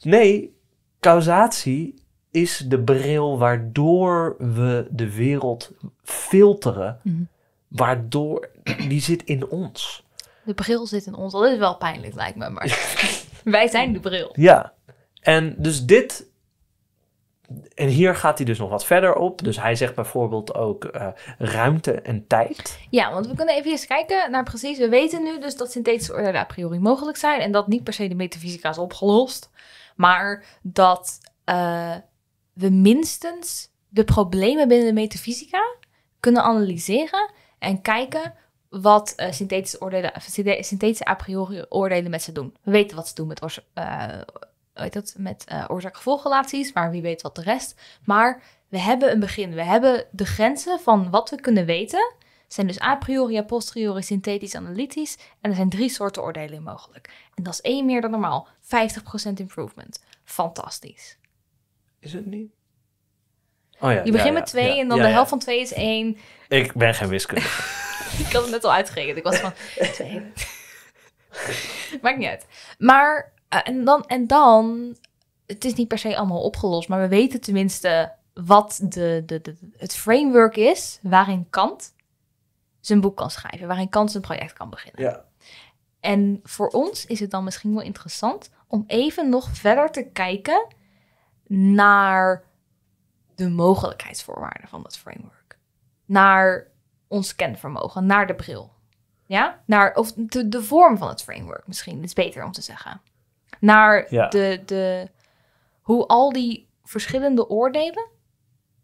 nee, causatie is de bril waardoor we de wereld filteren, mhm. waardoor die zit in ons. De bril zit in ons. Dat is wel pijnlijk, lijkt me, maar [laughs] wij zijn de bril. Ja, en dus dit en hier gaat hij dus nog wat verder op. Dus hij zegt bijvoorbeeld ook eh, ruimte en tijd. Ja, want we kunnen even eens kijken naar precies. We weten nu dus dat synthetische oordelen a priori mogelijk zijn. En dat niet per se de metafysica is opgelost. Maar dat eh, we minstens de problemen binnen de metafysica kunnen analyseren. En kijken wat eh, synthetische, oordelen, synthetische a priori oordelen met ze doen. We weten wat ze doen met weet dat met eh, oorzaak-gevolgrelaties, maar wie weet wat de rest. Maar we hebben een begin. We hebben de grenzen van wat we kunnen weten. Zijn dus a priori, a posteriori, synthetisch, analytisch. En er zijn drie soorten oordelen mogelijk. En dat is één meer dan normaal. 50% improvement. Fantastisch. Is het niet? Oh ja, je begint met twee en dan de helft van twee is één. Ik ben geen wiskundige. [laughs] [laughs] ik had het net al uitgerekend. Ik was van twee. [laughs] Maakt niet uit. Maar eh, en dan, en dan, het is niet per se allemaal opgelost, maar we weten tenminste wat de, de, het framework is waarin Kant zijn boek kan schrijven, waarin Kant zijn project kan beginnen. Ja. En voor ons is het dan misschien wel interessant om even nog verder te kijken naar de mogelijkheidsvoorwaarden van dat framework. Naar ons kenvermogen, naar de bril. Ja? Naar, of de, de vorm van het framework misschien, dat is beter om te zeggen naar de, de, hoe al die verschillende oordelen,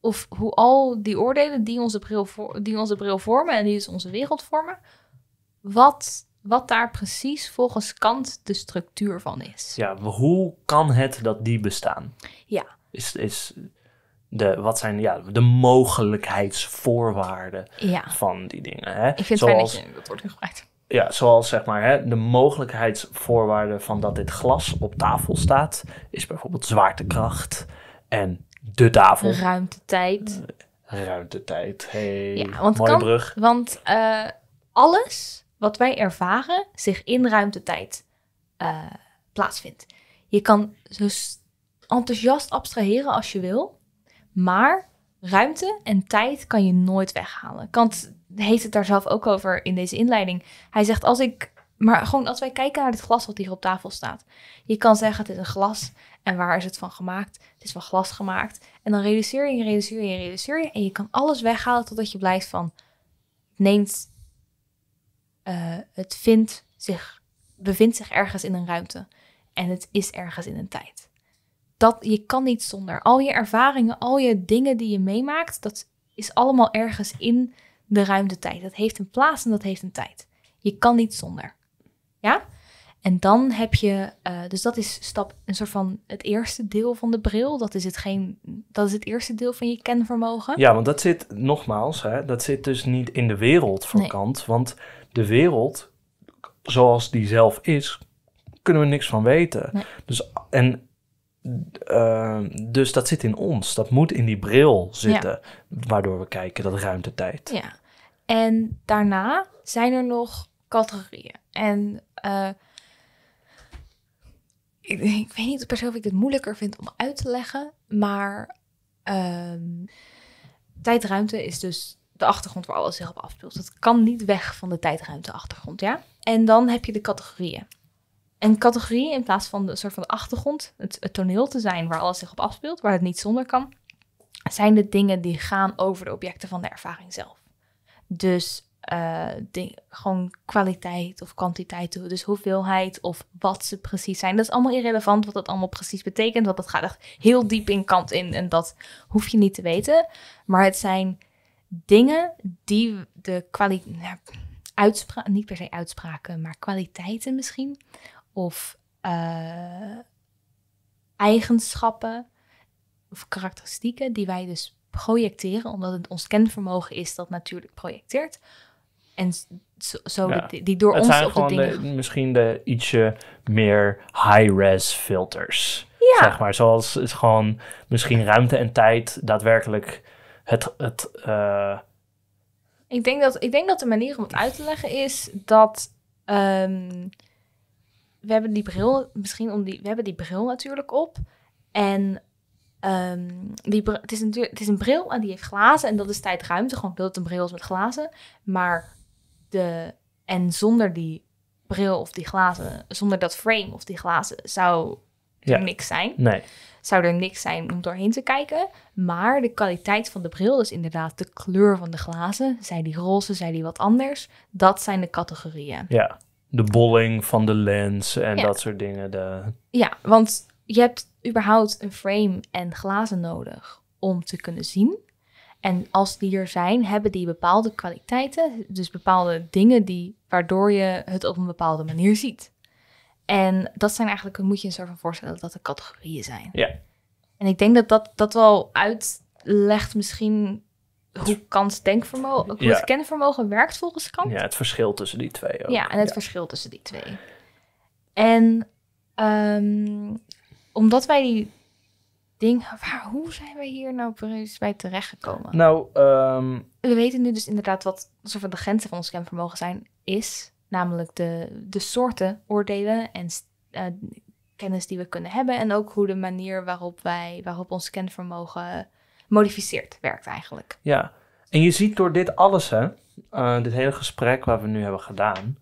of hoe al die oordelen die onze bril, die onze bril vormen en die dus onze wereld vormen, wat, wat daar precies volgens Kant de structuur van is. Ja, hoe kan het dat die bestaan? Ja. Is, is de, wat zijn ja, de mogelijkheidsvoorwaarden van die dingen? Hè? Ik vind Zoals, het fijn dat, gebruikt ja, zoals zeg maar, hè, de mogelijkheidsvoorwaarden van dat dit glas op tafel staat, is bijvoorbeeld zwaartekracht en de tafel. Ruimtetijd. Eh, ruimtetijd. Hey, ja, want mooie brug. Want eh, alles wat wij ervaren zich in ruimtetijd uh, plaatsvindt. Je kan zo enthousiast abstraheren als je wil, maar ruimte en tijd kan je nooit weghalen. Kan heeft het daar zelf ook over in deze inleiding. Hij zegt, als ik maar gewoon als wij kijken naar het glas wat hier op tafel staat. Je kan zeggen, het is een glas. En waar is het van gemaakt? Het is van glas gemaakt. En dan reduceer je, reduceer je, reduceer je. En je kan alles weghalen totdat je blijft van... Neemt... Eh, het vindt zich... Bevindt zich ergens in een ruimte. En het is ergens in een tijd. Dat, je kan niet zonder. Al je ervaringen, al je dingen die je meemaakt... Dat is allemaal ergens in de ruimte-tijd. Dat heeft een plaats en dat heeft een tijd. Je kan niet zonder. Ja? En dan heb je, eh, dus dat is stap, een soort van het eerste deel van de bril. Dat is, hetgeen, dat is het eerste deel van je kenvermogen. Ja, want dat zit, nogmaals, hè, dat zit dus niet in de wereld van Kant. Want de wereld, zoals die zelf is, kunnen we niks van weten. Dus, en, eh, dus dat zit in ons. Dat moet in die bril zitten, waardoor we kijken dat ruimte-tijd. Ja. En daarna zijn er nog categorieën. En eh, ik, ik, weet niet persoonlijk se of ik het moeilijker vind om uit te leggen, maar ehm, tijdruimte is dus de achtergrond waar alles zich op afspeelt. Dat kan niet weg van de tijdruimte-achtergrond, ja? En dan heb je de categorieën. En categorieën in plaats van de soort van achtergrond, het, het toneel te zijn waar alles zich op afspeelt, waar het niet zonder kan, zijn de dingen die gaan over de objecten van de ervaring zelf. Dus eh, gewoon kwaliteit of kwantiteit, dus hoeveelheid of wat ze precies zijn. Dat is allemaal irrelevant wat dat allemaal precies betekent, want dat gaat echt heel diep in kant in en dat hoef je niet te weten. Maar het zijn dingen die de kwaliteit, nou, uitspraken niet per se uitspraken, maar kwaliteiten misschien, of eh, eigenschappen of karakteristieken die wij dus projecteren, omdat het ons kenvermogen is dat natuurlijk projecteert. En zo, zo die, door ons op de dingen... misschien de ietsje meer high-res filters. Ja. Zeg maar, zoals het gewoon misschien ruimte en tijd daadwerkelijk het... het eh, ik, denk dat, ik denk dat de manier om het uit te leggen is dat... Ehm, we hebben die bril misschien om die... We hebben die bril natuurlijk op. En Ehm, die, het, is natuurlijk, het is een bril en die heeft glazen. En dat is tijdruimte. Gewoon dat het een bril is met glazen. Maar de, en zonder die bril of die glazen, zonder dat frame of die glazen, zou er niks zijn. Nee. Zou er niks zijn om doorheen te kijken. Maar de kwaliteit van de bril, is inderdaad de kleur van de glazen, zij die roze, zij die wat anders, dat zijn de categorieën. Ja, de bolling van de lens en dat soort dingen. De... Ja, want je hebt überhaupt een frame en glazen nodig om te kunnen zien. En als die er zijn, hebben die bepaalde kwaliteiten, dus bepaalde dingen die, waardoor je het op een bepaalde manier ziet. En dat zijn eigenlijk, moet je een soort van voorstellen dat dat de categorieën zijn. Ja. En ik denk dat dat, dat wel uitlegt misschien hoe kans denkvermogen, hoe ja. het kenvermogen werkt volgens Kant. Ja, het verschil tussen die twee Ja, en het verschil tussen die twee. En um, omdat wij die dingen... Waar, hoe zijn wij hier nou precies bij terechtgekomen? Nou, ehm, We weten nu dus inderdaad wat van de grenzen van ons kenvermogen zijn, is. Namelijk de, de soorten oordelen en eh, kennis die we kunnen hebben. En ook hoe de manier waarop wij, waarop ons kenvermogen modificeert, werkt eigenlijk. Ja, en je ziet door dit alles, hè, eh, dit hele gesprek wat we nu hebben gedaan,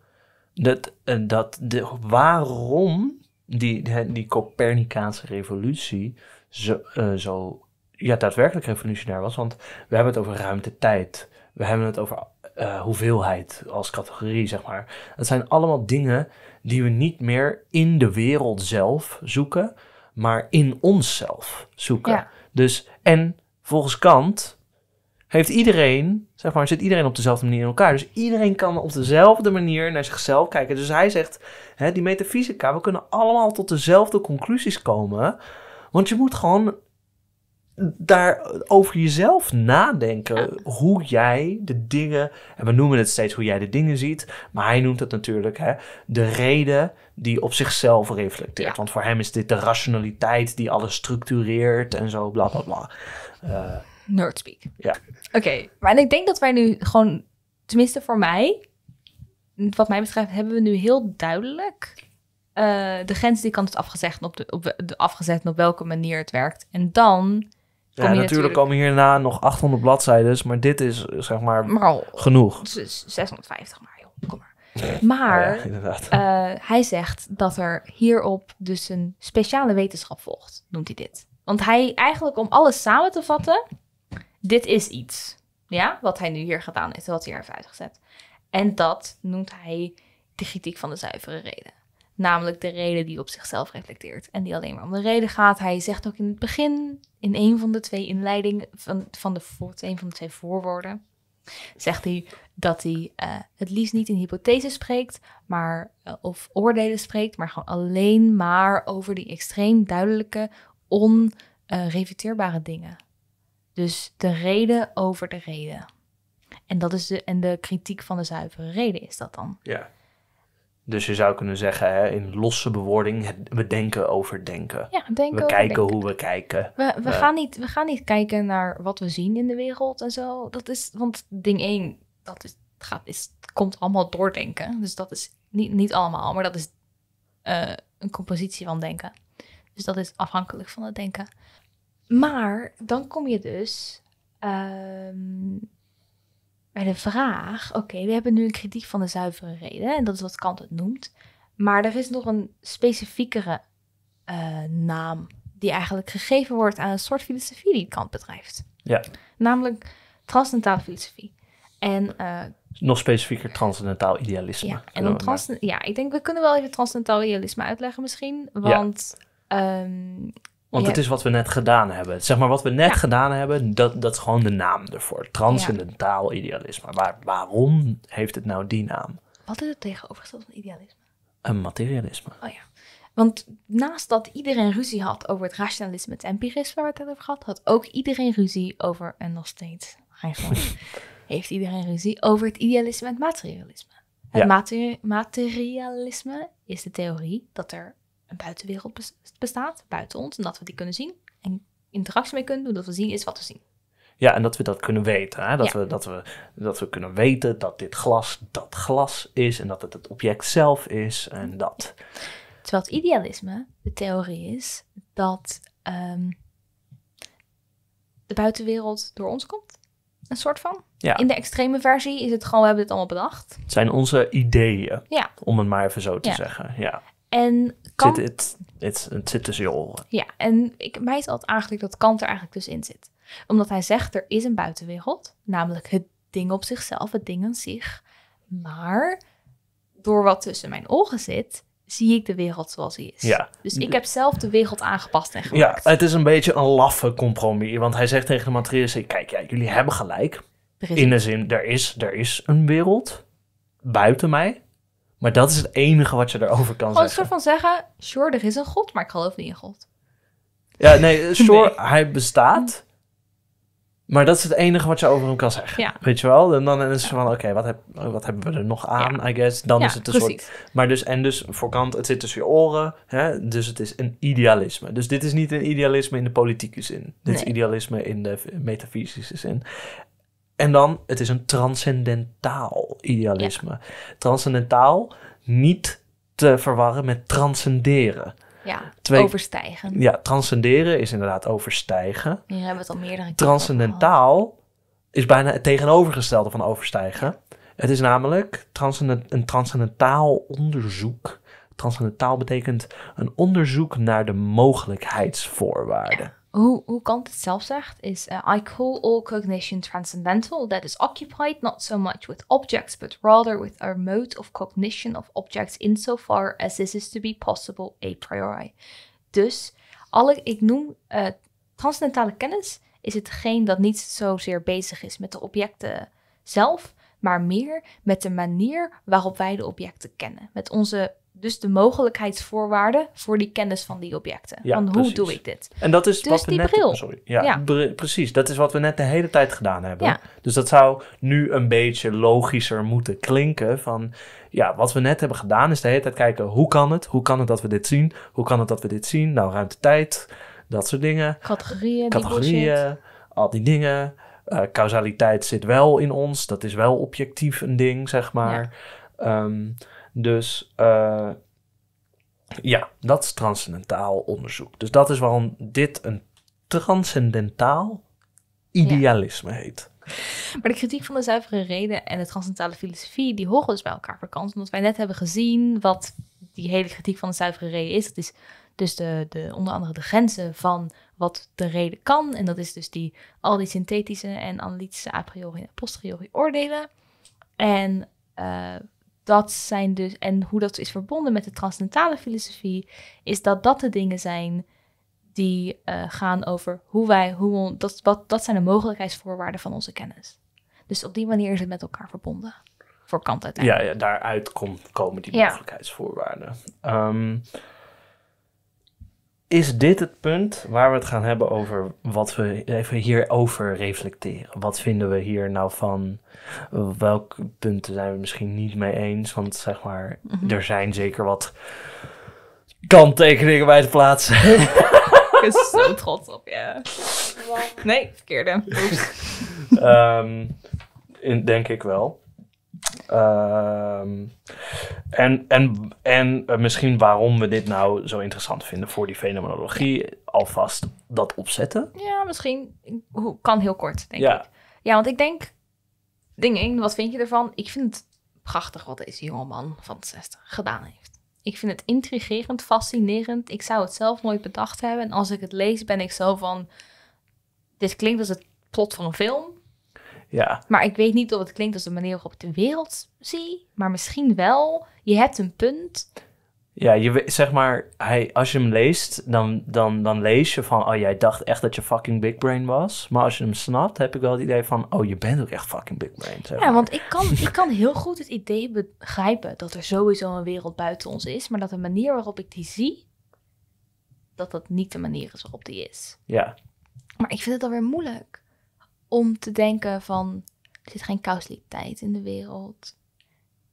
dat, eh, dat de, waarom die, die Copernicaanse revolutie zo, eh, zo ja, daadwerkelijk revolutionair was. Want we hebben het over ruimte-tijd. We hebben het over eh, hoeveelheid als categorie, zeg maar. Het zijn allemaal dingen die we niet meer in de wereld zelf zoeken, maar in onszelf zoeken. Dus, en volgens Kant heeft iedereen, zeg maar, zit iedereen op dezelfde manier in elkaar. Dus iedereen kan op dezelfde manier naar zichzelf kijken. Dus hij zegt, hè, die metafysica, we kunnen allemaal tot dezelfde conclusies komen. Want je moet gewoon daar over jezelf nadenken. Hoe jij de dingen, en we noemen het steeds hoe jij de dingen ziet. Maar hij noemt het natuurlijk hè, de reden die op zichzelf reflecteert. Want voor hem is dit de rationaliteit die alles structureert en zo, bla bla bla. Uh, Nerdspeak. Ja. Oké, maar ik denk dat wij nu gewoon, tenminste voor mij, wat mij betreft, hebben we nu heel duidelijk eh, de grens die kan het afgezegd op, de, op de, afgezet op welke manier het werkt. En dan. Kom ja, je natuurlijk komen hierna nog 800 bladzijden, maar dit is zeg maar, genoeg. 650 maar, joh, kom maar. Maar eh, hij zegt dat er hierop dus een speciale wetenschap volgt, noemt hij dit. Want hij eigenlijk om alles samen te vatten, dit is iets. Ja, wat hij nu hier gedaan heeft, wat hij er heeft uitgezet. En dat noemt hij de kritiek van de zuivere reden. Namelijk de reden die op zichzelf reflecteert en die alleen maar om de reden gaat. Hij zegt ook in het begin, in een van de twee inleidingen, van, van de, een van de twee voorwoorden, zegt hij dat hij eh, het liefst niet in hypothese spreekt, maar, eh, of oordelen spreekt, maar gewoon alleen maar over die extreem duidelijke, onrefuteerbare eh, dingen. Dus de reden over de reden. En, dat is de, en de kritiek van de zuivere reden is dat dan. Ja. Dus je zou kunnen zeggen, hè, in losse bewoording, we denken over denken. Ja, denken we kijken hoe we kijken. We, we, gaan niet, we gaan niet kijken naar wat we zien in de wereld en zo. Dat is, want ding één dat is, gaat, is, komt allemaal doordenken Dus dat is niet, niet allemaal, maar dat is eh, een compositie van denken. Dus dat is afhankelijk van het denken. Maar dan kom je dus ehm, bij de vraag: oké, we hebben nu een kritiek van de zuivere reden, en dat is wat Kant het noemt. Maar er is nog een specifiekere eh, naam die eigenlijk gegeven wordt aan een soort filosofie die Kant bedrijft. Ja. Namelijk transcendentale filosofie. En, eh, nog specifieker transcendentaal idealisme. Ja, en dan trans ja, ik denk we kunnen wel even transcendentaal idealisme uitleggen misschien. Want ja. Ehm, want het is wat we net gedaan hebben. Zeg maar wat we net gedaan hebben, dat, dat is gewoon de naam ervoor. Transcendentaal idealisme. Waar, waarom heeft het nou die naam? Wat is het tegenovergestelde van idealisme? Een materialisme. Oh ja. Want naast dat iedereen ruzie had over het rationalisme, het empirisme waar we het over gehad, had ook iedereen ruzie over, en nog steeds [laughs] heeft iedereen ruzie over het idealisme en het materialisme. Het ja. materialisme is de theorie dat er een buitenwereld bestaat, buiten ons, en dat we die kunnen zien en interactie mee kunnen doen, dat we zien is wat we zien. Ja, en dat we dat kunnen weten. Hè? Dat, we, dat, we, dat we kunnen weten dat dit glas dat glas is en dat het het object zelf is en dat. Terwijl het idealisme, de theorie is dat ehm, de buitenwereld door ons komt. Een soort van. Ja. In de extreme versie is het gewoon, we hebben dit allemaal bedacht. Het zijn onze ideeën, ja. om het maar even zo te zeggen. Ja. En het, het, zit tussen je oren. Ja, en ik, mij is altijd eigenlijk dat Kant er eigenlijk dus in zit. Omdat hij zegt, er is een buitenwereld. Namelijk het ding op zichzelf, het ding aan zich. Maar door wat tussen mijn ogen zit, zie ik de wereld zoals die is. Ja. Dus ik heb zelf de wereld aangepast en gemaakt. Ja, het is een beetje een laffe compromis. Want hij zegt tegen de materialisten, kijk, jullie hebben gelijk. In de zin, er is, er is een wereld buiten mij. Maar dat is het enige wat je erover kan zeggen. Oh, een soort van zeggen, sure, er is een god, maar ik geloof niet in god. Ja, nee, [laughs] sure, hij bestaat. Maar dat is het enige wat je over hem kan zeggen. Weet je wel? En dan is het van, oké, wat, heb, oh, wat hebben we er nog aan, I guess? Dan is het een soort... Maar dus, en dus, voor Kant, het zit tussen je oren. Hè? Dus het is een idealisme. Dus dit is niet een idealisme in de politieke zin. Dit is idealisme in de metafysische zin. En dan, het is een transcendentaal idealisme. Transcendentaal niet te verwarren met transcenderen. Ja, Twee, overstijgen. Ja, transcenderen is inderdaad overstijgen. Hier hebben we het al meerdere keer Transcendentaal is bijna het tegenovergestelde van overstijgen. Het is namelijk een transcendentaal onderzoek. Transcendentaal betekent een onderzoek naar de mogelijkheidsvoorwaarden. Ja hoe, hoe Kant het zelf zegt, is: eh, I call all cognition transcendental, that is occupied not so much with objects, but rather with our mode of cognition of objects insofar as this is to be possible a priori. Dus, alle, ik noem eh, transcendentale kennis is hetgeen dat niet zozeer bezig is met de objecten zelf, maar meer met de manier waarop wij de objecten kennen, met onze dus de mogelijkheidsvoorwaarden voor die kennis van die objecten. Ja, hoe doe ik dit? En dat is dus wat we die net, bril. Sorry, ja, precies. Dat is wat we net de hele tijd gedaan hebben. Ja. Dus dat zou nu een beetje logischer moeten klinken van... Ja, wat we net hebben gedaan is de hele tijd kijken... hoe kan het? Hoe kan het dat we dit zien? Hoe kan het dat we dit zien? Nou, ruimte, tijd, dat soort dingen. Categorieën. Categorieën, al die dingen. Uh, causaliteit zit wel in ons. Dat is wel objectief een ding, zeg maar. Um, dus uh, ja, dat is transcendentaal onderzoek. Dus dat is waarom dit een transcendentaal idealisme heet. Maar de kritiek van de zuivere reden en de transcendentale filosofie, die horen dus bij elkaar kans, Omdat wij net hebben gezien wat die hele kritiek van de zuivere reden is. Dat is dus de, de, onder andere de grenzen van wat de reden kan. En dat is dus die, al die synthetische en analytische a priori en a posteriori oordelen. En eh dat zijn dus, en hoe dat is verbonden met de transcendentale filosofie, is dat dat de dingen zijn die eh, gaan over hoe wij, hoe on, dat, wat, dat zijn de mogelijkheidsvoorwaarden van onze kennis. Dus op die manier is het met elkaar verbonden. Voor Kant uiteindelijk. Ja, ja daaruit komt, komen die mogelijkheidsvoorwaarden. Ehm, is dit het punt waar we het gaan hebben over wat we even hierover reflecteren? Wat vinden we hier nou van? Welke punten zijn we misschien niet mee eens? Want zeg maar, mhm. er zijn zeker wat kanttekeningen bij te plaatsen. [laughs] Ik ben zo [laughs] trots op, ja. Nee, verkeerde. Ehm, in, denk ik wel. Ehm, en en, en eh, misschien waarom we dit nou zo interessant vinden voor die fenomenologie, alvast dat opzetten? Ja, misschien. Kan heel kort, denk ik. Ja, want ik denk, ding wat vind je ervan? Ik vind het prachtig wat deze jongeman van 60 gedaan heeft. Ik vind het intrigerend, fascinerend. Ik zou het zelf nooit bedacht hebben. En als ik het lees, ben ik zo van, dit klinkt als het plot van een film. Ja. Maar ik weet niet of het klinkt als de manier waarop ik de wereld zie, maar misschien wel. Je hebt een punt. Ja, je, zeg maar, hij, als je hem leest, dan, dan, dan lees je van, oh jij dacht echt dat je fucking big brain was. Maar als je hem snapt, heb ik wel het idee van, oh je bent ook echt fucking big brain. ja, want ik kan, [laughs] ik kan heel goed het idee begrijpen dat er sowieso een wereld buiten ons is, maar dat de manier waarop ik die zie, dat dat niet de manier is waarop die is. Ja. Maar ik vind het alweer moeilijk om te denken van er zit geen causaliteit in de wereld.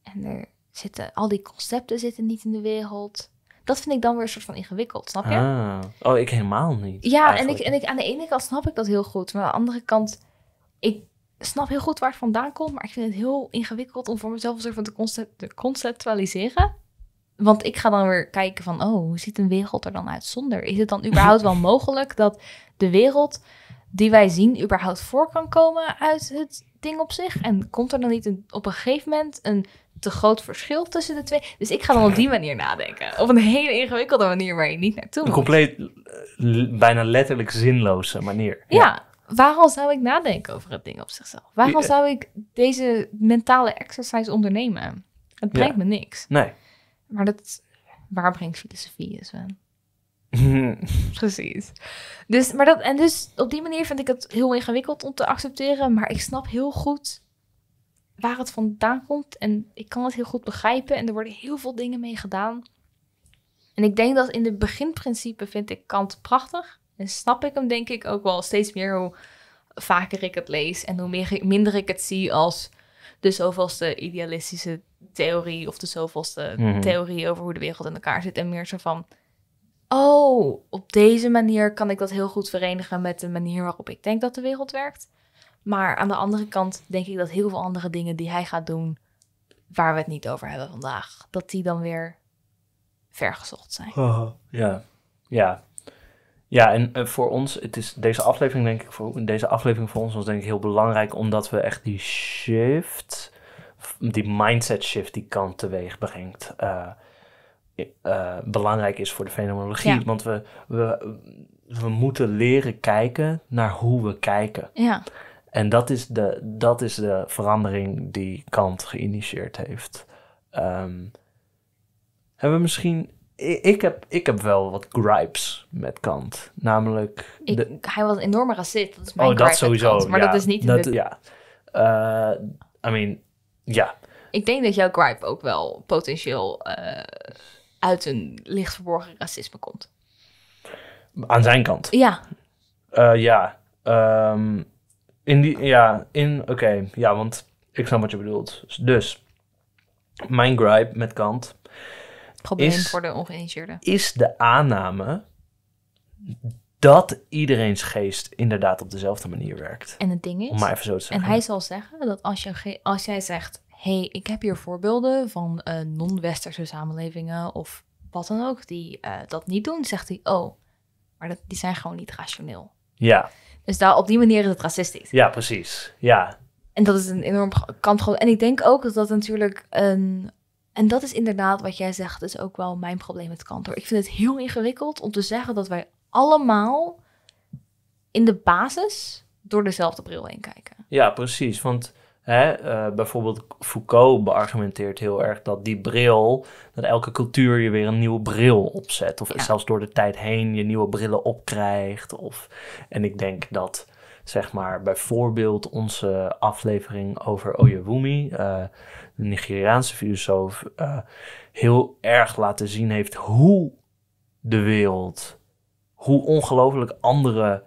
En er zitten, al die concepten zitten niet in de wereld. Dat vind ik dan weer een soort van ingewikkeld, snap je? Ah, oh, ik helemaal niet. Ja, en, ik, en ik, aan de ene kant snap ik dat heel goed. Maar aan de andere kant, ik snap heel goed waar het vandaan komt. Maar ik vind het heel ingewikkeld om voor mezelf een soort van te, te conceptualiseren. Want ik ga dan weer kijken van, oh, hoe ziet een wereld er dan uit zonder? Is het dan überhaupt wel [laughs] mogelijk dat de wereld die wij zien überhaupt voor kan komen uit het ding op zich? En komt er dan niet een, op een gegeven moment een te groot verschil tussen de twee? Dus ik ga dan op die manier nadenken. Op een hele ingewikkelde manier waar je niet naartoe Een compleet, eh, bijna letterlijk zinloze manier. Ja. ja. Waarom zou ik nadenken over het ding op zichzelf? Waarom zou ik deze mentale exercise ondernemen? Het brengt me niks. Nee. Maar dat, waar brengt filosofie dus aan? [laughs] Precies. Dus, maar dat, en dus op die manier vind ik het heel ingewikkeld om te accepteren. Maar ik snap heel goed waar het vandaan komt. En ik kan het heel goed begrijpen. En er worden heel veel dingen mee gedaan. En ik denk dat in het beginprincipe vind ik Kant prachtig. En snap ik hem denk ik ook wel steeds meer hoe vaker ik het lees. En hoe meer, minder ik het zie als de zoveelste idealistische theorie. Of de zoveelste mhm. theorie over hoe de wereld in elkaar zit. En meer zo van oh, op deze manier kan ik dat heel goed verenigen met de manier waarop ik denk dat de wereld werkt. Maar aan de andere kant denk ik dat heel veel andere dingen die hij gaat doen, waar we het niet over hebben vandaag, dat die dan weer vergezocht zijn. ja, ja. Ja, en eh, voor ons, het is deze aflevering denk ik voor deze aflevering voor ons was denk ik heel belangrijk, omdat we echt die shift, die mindset shift die kant teweeg brengt. Eh, eh, belangrijk is voor de fenomenologie. Want we, we, we moeten leren kijken naar hoe we kijken. Ja. En dat is, de, dat is de verandering die Kant geïnitieerd heeft. Ehm, hebben we misschien. Ik, heb, ik heb wel wat gripes met Kant. Namelijk. Ik, hij was een enorme racist. Dat is mijn oh, dat sowieso. maar dat is niet. ja. Eh, I mean, ja. Ik denk dat jouw gripe ook wel potentieel. Eh, uit een licht verborgen racisme komt. Aan zijn kant? Ja. Eh, ja. Ehm, in die, ja, in, oké. Ja, want ik snap wat je bedoelt. Dus, mijn gripe met Kant... Probleem is, voor de ongeïnitieerde. Is de aanname dat iedereen's geest inderdaad op dezelfde manier werkt. En het ding is, Om maar even zo te zeggen. en hij zal zeggen dat als, je, als jij zegt hey, ik heb hier voorbeelden van eh, non-westerse samenlevingen of wat dan ook die eh, dat niet doen, zegt hij, oh, maar dat, die zijn gewoon niet rationeel. Ja. Dus daar, op die manier is het racistisch. Ja, precies. Ja. En dat is een enorm kant En ik denk ook dat dat natuurlijk een. En dat is inderdaad wat jij zegt, is ook wel mijn probleem met kantoor. Ik vind het heel ingewikkeld om te zeggen dat wij allemaal in de basis door dezelfde bril heen kijken. Ja, precies. Want eh, bijvoorbeeld Foucault beargumenteert heel erg dat die bril, dat elke cultuur je weer een nieuwe bril opzet. Of zelfs door de tijd heen je nieuwe brillen opkrijgt. Of, en ik denk dat, zeg maar, bijvoorbeeld onze aflevering over Oyewumi, de eh, Nigeriaanse filosoof, eh, heel erg laten zien heeft hoe de wereld, hoe ongelooflijk andere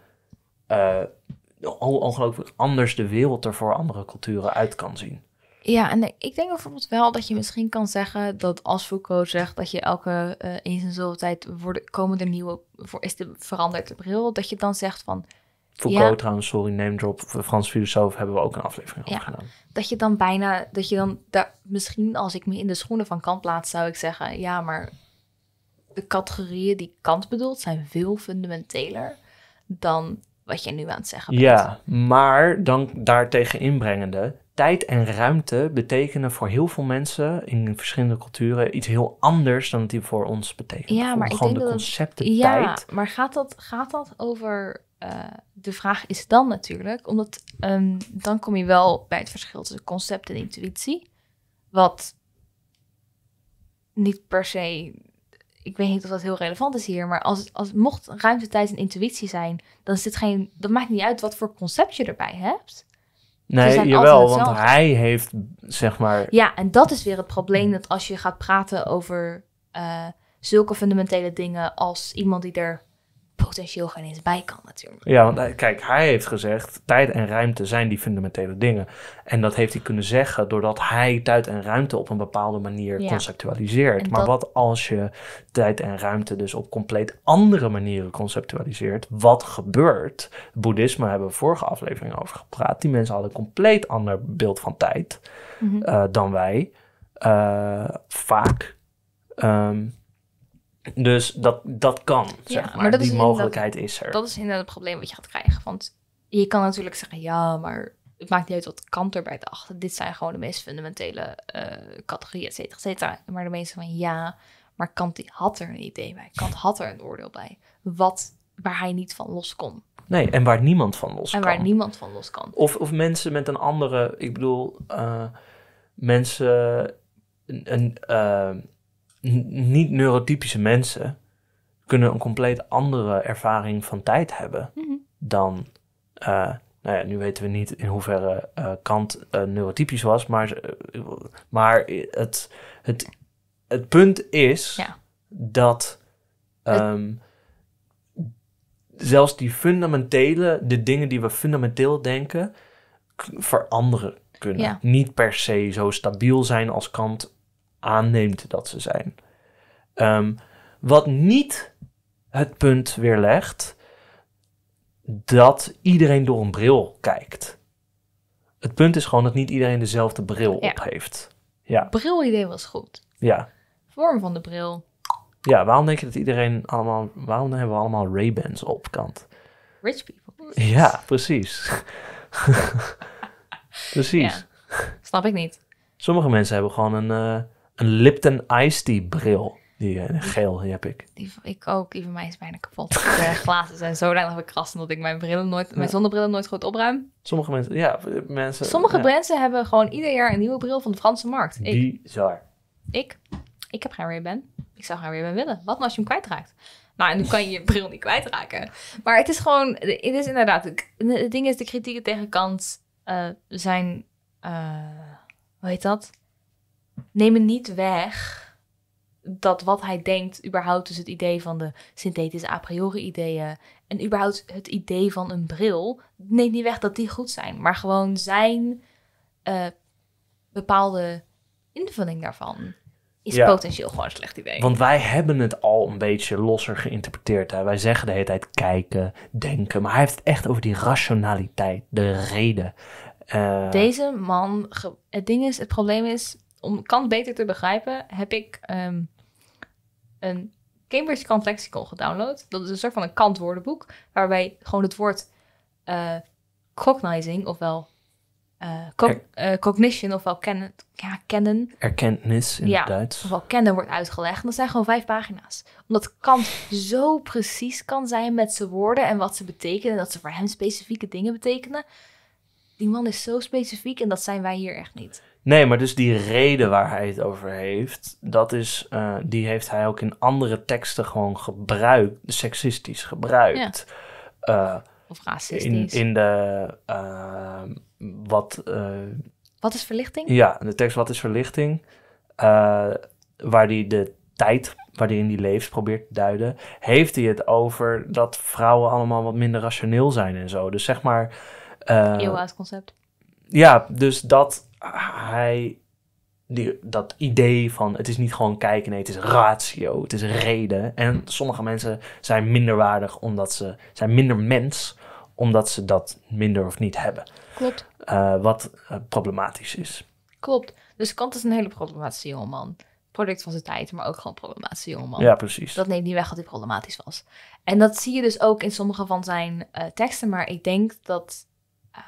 hoe ongelooflijk anders de wereld er voor andere culturen uit kan zien. Ja, en ik denk bijvoorbeeld wel dat je misschien kan zeggen dat als Foucault zegt dat je elke eh, eens en zoveel tijd worden, komen er nieuwe, voor, is de veranderd bril, dat je dan zegt van. Foucault trouwens, sorry, name drop, Frans filosoof hebben we ook een aflevering over gedaan. Dat je dan bijna, dat je dan, daar, misschien als ik me in de schoenen van Kant plaats, zou ik zeggen, ja, maar de categorieën die Kant bedoelt zijn veel fundamenteler dan wat je nu aan het zeggen bent. Ja, maar dan daartegen inbrengende, tijd en ruimte betekenen voor heel veel mensen in verschillende culturen iets heel anders dan die voor ons betekent. Ja, maar ik gewoon denk de concepten dat, ja, Maar gaat dat, gaat dat over. Eh, de vraag is dan natuurlijk, omdat ehm, dan kom je wel bij het verschil tussen concept en intuïtie. Wat niet per se ik weet niet of dat heel relevant is hier, maar als, als mocht ruimte, tijd en intuïtie zijn, dan is dit geen, dat maakt niet uit wat voor concept je erbij hebt. Nee, jawel, want hij heeft, zeg maar... Ja, en dat is weer het probleem, dat als je gaat praten over eh, zulke fundamentele dingen als iemand die er potentieel geen eens bij kan natuurlijk. Ja, want eh, kijk, hij heeft gezegd, tijd en ruimte zijn die fundamentele dingen. En dat heeft hij kunnen zeggen doordat hij tijd en ruimte op een bepaalde manier conceptualiseert. maar wat als je tijd en ruimte dus op compleet andere manieren conceptualiseert? Wat gebeurt? Boeddhisme hebben we vorige aflevering over gepraat. Die mensen hadden een compleet ander beeld van tijd mhm. eh, dan wij. Eh, vaak. Ehm, dus dat, dat kan, zeg maar. maar die mogelijkheid is er. Dat is inderdaad het probleem wat je gaat krijgen. Want je kan natuurlijk zeggen, ja, maar het maakt niet uit wat kant erbij dacht. Dit zijn gewoon de meest fundamentele eh, categorieën, et cetera, et cetera. Maar de mensen van, ja, maar Kant die had er een idee bij. Kant had er een oordeel bij. Wat, waar hij niet van los kon. Nee, en waar niemand van los kan. En waar niemand van los kan. Of, of mensen met een andere, ik bedoel, eh, mensen... Een, een eh, niet-neurotypische mensen kunnen een compleet andere ervaring van tijd hebben mhm. dan. Eh, nou ja, nu weten we niet in hoeverre eh, Kant eh, neurotypisch was, maar, maar het, het, het punt is dat ehm, zelfs die fundamentele, de dingen die we fundamenteel denken, veranderen kunnen. Ja. Niet per se zo stabiel zijn als Kant aanneemt dat ze zijn. Ehm, wat niet het punt weerlegt dat iedereen door een bril kijkt. Het punt is gewoon dat niet iedereen dezelfde bril op heeft. Ja. Brilidee was goed. Ja. Vorm van de bril. Ja, waarom denk je dat iedereen allemaal... Waarom hebben we allemaal Ray-Bans op kant? Rich people. Ja, precies. [laughs] precies. Snap ik niet. Sommige mensen hebben gewoon een... Eh, een Lipton Ice bril. Die eh, geel heb ik. Die, ik ook. Die van mij is bijna kapot. [laughs] De glazen zijn zo lang verkrassen dat ik mijn, brillen nooit, mijn zonnebrillen nooit goed opruim. Sommige mensen, ja, mensen. Sommige ja. hebben gewoon ieder jaar een nieuwe bril van de Franse markt. Ik, Bizar. Ik, ik heb geen Ray-Ban. Ik zou geen Ray-Ban willen. Wat nou als je hem kwijtraakt? Nou, en nu kan je je bril niet kwijtraken. Maar het is gewoon, het is inderdaad, het ding is, de kritieken tegenkant eh, zijn, eh, hoe heet dat? nemen niet weg dat wat hij denkt, überhaupt dus het idee van de synthetische a priori ideeën en überhaupt het idee van een bril, neemt niet weg dat die goed zijn, maar gewoon zijn eh, bepaalde invulling daarvan is potentieel gewoon een slecht idee. Want wij hebben het al een beetje losser geïnterpreteerd. Hè? Wij zeggen de hele tijd kijken, denken. Maar hij heeft het echt over die rationaliteit, de reden. Eh, Deze man, het ding is, het probleem is, om Kant beter te begrijpen, heb ik ehm, een Cambridge Kant Lexicon gedownload. Dat is een soort van een Kant woordenboek, waarbij gewoon het woord eh, cognizing, ofwel eh, eh, cognition, ofwel kennen, ja, kennen. Erkentenis in ja, het Duits. Ofwel kennen wordt uitgelegd. En dat zijn gewoon vijf pagina's. Omdat Kant zo precies kan zijn met zijn woorden en wat ze betekenen, en dat ze voor hem specifieke dingen betekenen. Die man is zo specifiek en dat zijn wij hier echt niet. Nee, maar dus die reden waar hij het over heeft, dat is, eh, die heeft hij ook in andere teksten gewoon gebruikt, seksistisch gebruikt. Eh, of racistisch. In, in de, ehm, wat... Eh, wat is verlichting? Ja, de tekst Wat is verlichting, waar hij de tijd waarin die leeft probeert te duiden, heeft hij het over dat vrouwen allemaal wat minder rationeel zijn en zo. Dus zeg maar... Heel concept. Ja, dus dat hij die, dat idee van het is niet gewoon kijken, nee, het is ratio, het is reden. En sommige mensen zijn minder waardig omdat ze zijn minder mens, omdat ze dat minder of niet hebben. Klopt. Eh, wat eh, problematisch is. Klopt. Dus Kant is een hele problematische jongeman. Product van zijn tijd, maar ook gewoon problematische jongeman. Ja, precies. Dat neemt niet weg dat hij problematisch was. En dat zie je dus ook in sommige van zijn eh, teksten, maar ik denk dat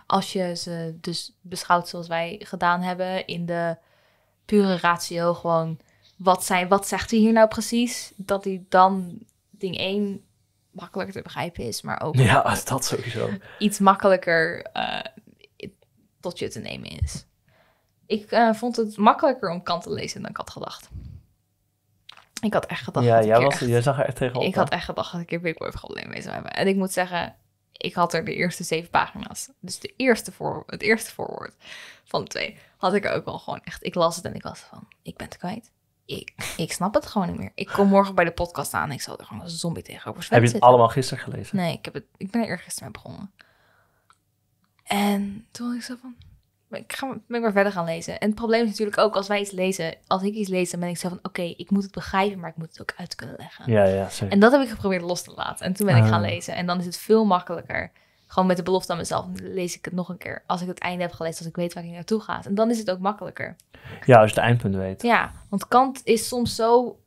als je ze dus beschouwt zoals wij gedaan hebben, in de pure ratio gewoon wat, zijn, wat zegt hij hier nou precies, dat hij dan ding 1 makkelijker te begrijpen is, maar ook ja, dat sowieso. iets makkelijker eh, tot je te nemen is. Ik eh, vond het makkelijker om Kant te lezen dan ik had gedacht. Ik had echt gedacht. Ja, jij, zag er echt tegenop. Ik had echt gedacht dat ik een Big Boy probleem mee zou hebben. En ik moet zeggen, ik had er de eerste zeven pagina's. Dus de eerste voor, het eerste voorwoord van de twee. Had ik ook wel gewoon echt. Ik las het en ik was van: ik ben te kwijt. Ik, ik snap het gewoon niet meer. Ik kom morgen bij de podcast aan ik zal er gewoon een zombie tegenover zitten. Heb je het allemaal gisteren gelezen? Nee, ik, heb het, ik ben er eergisteren mee begonnen. En toen was ik zo van: ik ga maar verder gaan lezen. En het probleem is natuurlijk ook als wij iets lezen, als ik iets lees, dan ben ik zo van oké, ik moet het begrijpen, maar ik moet het ook uit kunnen leggen. Ja, ja, zeker. En dat heb ik geprobeerd los te laten. En toen ben ik gaan ah. lezen. En dan is het veel makkelijker. Gewoon met de belofte aan mezelf, lees ik het nog een keer. Als ik het einde heb gelezen, als ik weet waar ik naartoe ga. En dan is het ook makkelijker. Ja, als je het eindpunt weet. Ja, want Kant is soms zo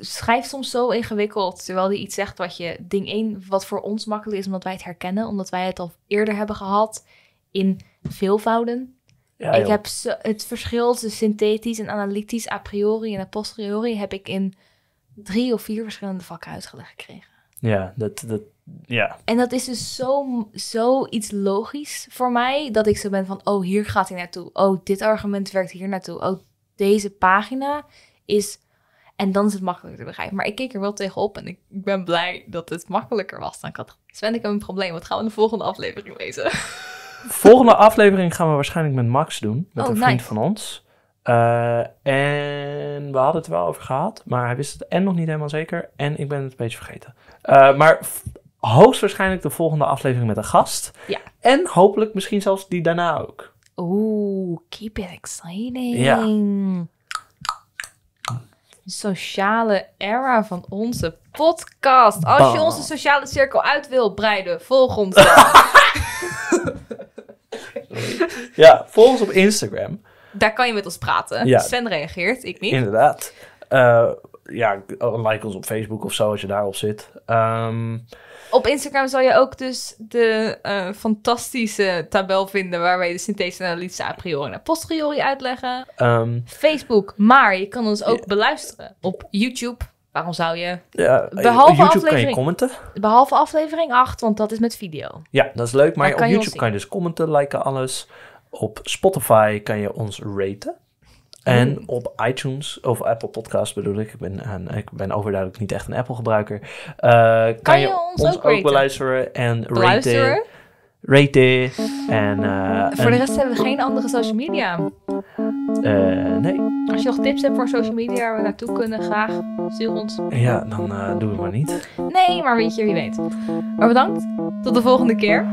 schrijft soms zo ingewikkeld. Terwijl hij iets zegt wat je ding één wat voor ons makkelijk is, omdat wij het herkennen, omdat wij het al eerder hebben gehad in veelvouden. Ja, ik heb het verschil tussen synthetisch en analytisch, a priori en a posteriori, heb ik in drie of vier verschillende vakken uitgelegd gekregen. Ja, dat, dat, ja. En dat is dus zo, zo iets logisch voor mij, dat ik zo ben van, oh, hier gaat hij naartoe. Oh, dit argument werkt hier naartoe. Oh, deze pagina is... En dan is het makkelijker te begrijpen. Maar ik keek er wel tegenop en ik ben blij dat het makkelijker was dan ik had. Sven, ik een probleem. Wat gaan we in de volgende aflevering lezen? [laughs] Volgende aflevering gaan we waarschijnlijk met Max doen. Met oh, een vriend van ons. Eh, en we hadden het er wel over gehad. Maar hij wist het en nog niet helemaal zeker. En ik ben het een beetje vergeten. Uh, maar hoogstwaarschijnlijk de volgende aflevering met een gast. Ja. En hopelijk misschien zelfs die daarna ook. Oeh, keep it exciting. Ja. Sociale era van onze podcast. Als je onze sociale cirkel uit wil breiden, volg ons. [laughs] ja, volg ons op Instagram. Daar kan je met ons praten. Ja. Sven reageert, ik niet. Inderdaad. Eh, ja, like ons op Facebook of zo als je daarop zit. Ehm, op Instagram zal je ook dus de eh, fantastische tabel vinden wij de synthese analyse a priori naar posteriori uitleggen. Ehm, Facebook, maar je kan ons ook beluisteren op YouTube. Waarom zou je? Ja, behalve aflevering, kan Behalve aflevering 8, want dat is met video. Ja, dat is leuk. Maar op YouTube kan je dus commenten, liken, alles. Op Spotify kan je ons raten. En hmm. op iTunes of Apple Podcast bedoel ik. Ik ben, ik ben overduidelijk niet echt een Apple gebruiker. Uh, kan, kan, je, ons, ook, ook beluisteren en raten. Rate this. En, eh, Voor de rest hebben we geen andere social media. Eh, nee. Als je nog tips hebt voor social media waar we naartoe kunnen, graag stuur ons. Ja, dan eh, doen we maar niet. Nee, maar weet je, wie weet. Maar bedankt. Tot de volgende keer.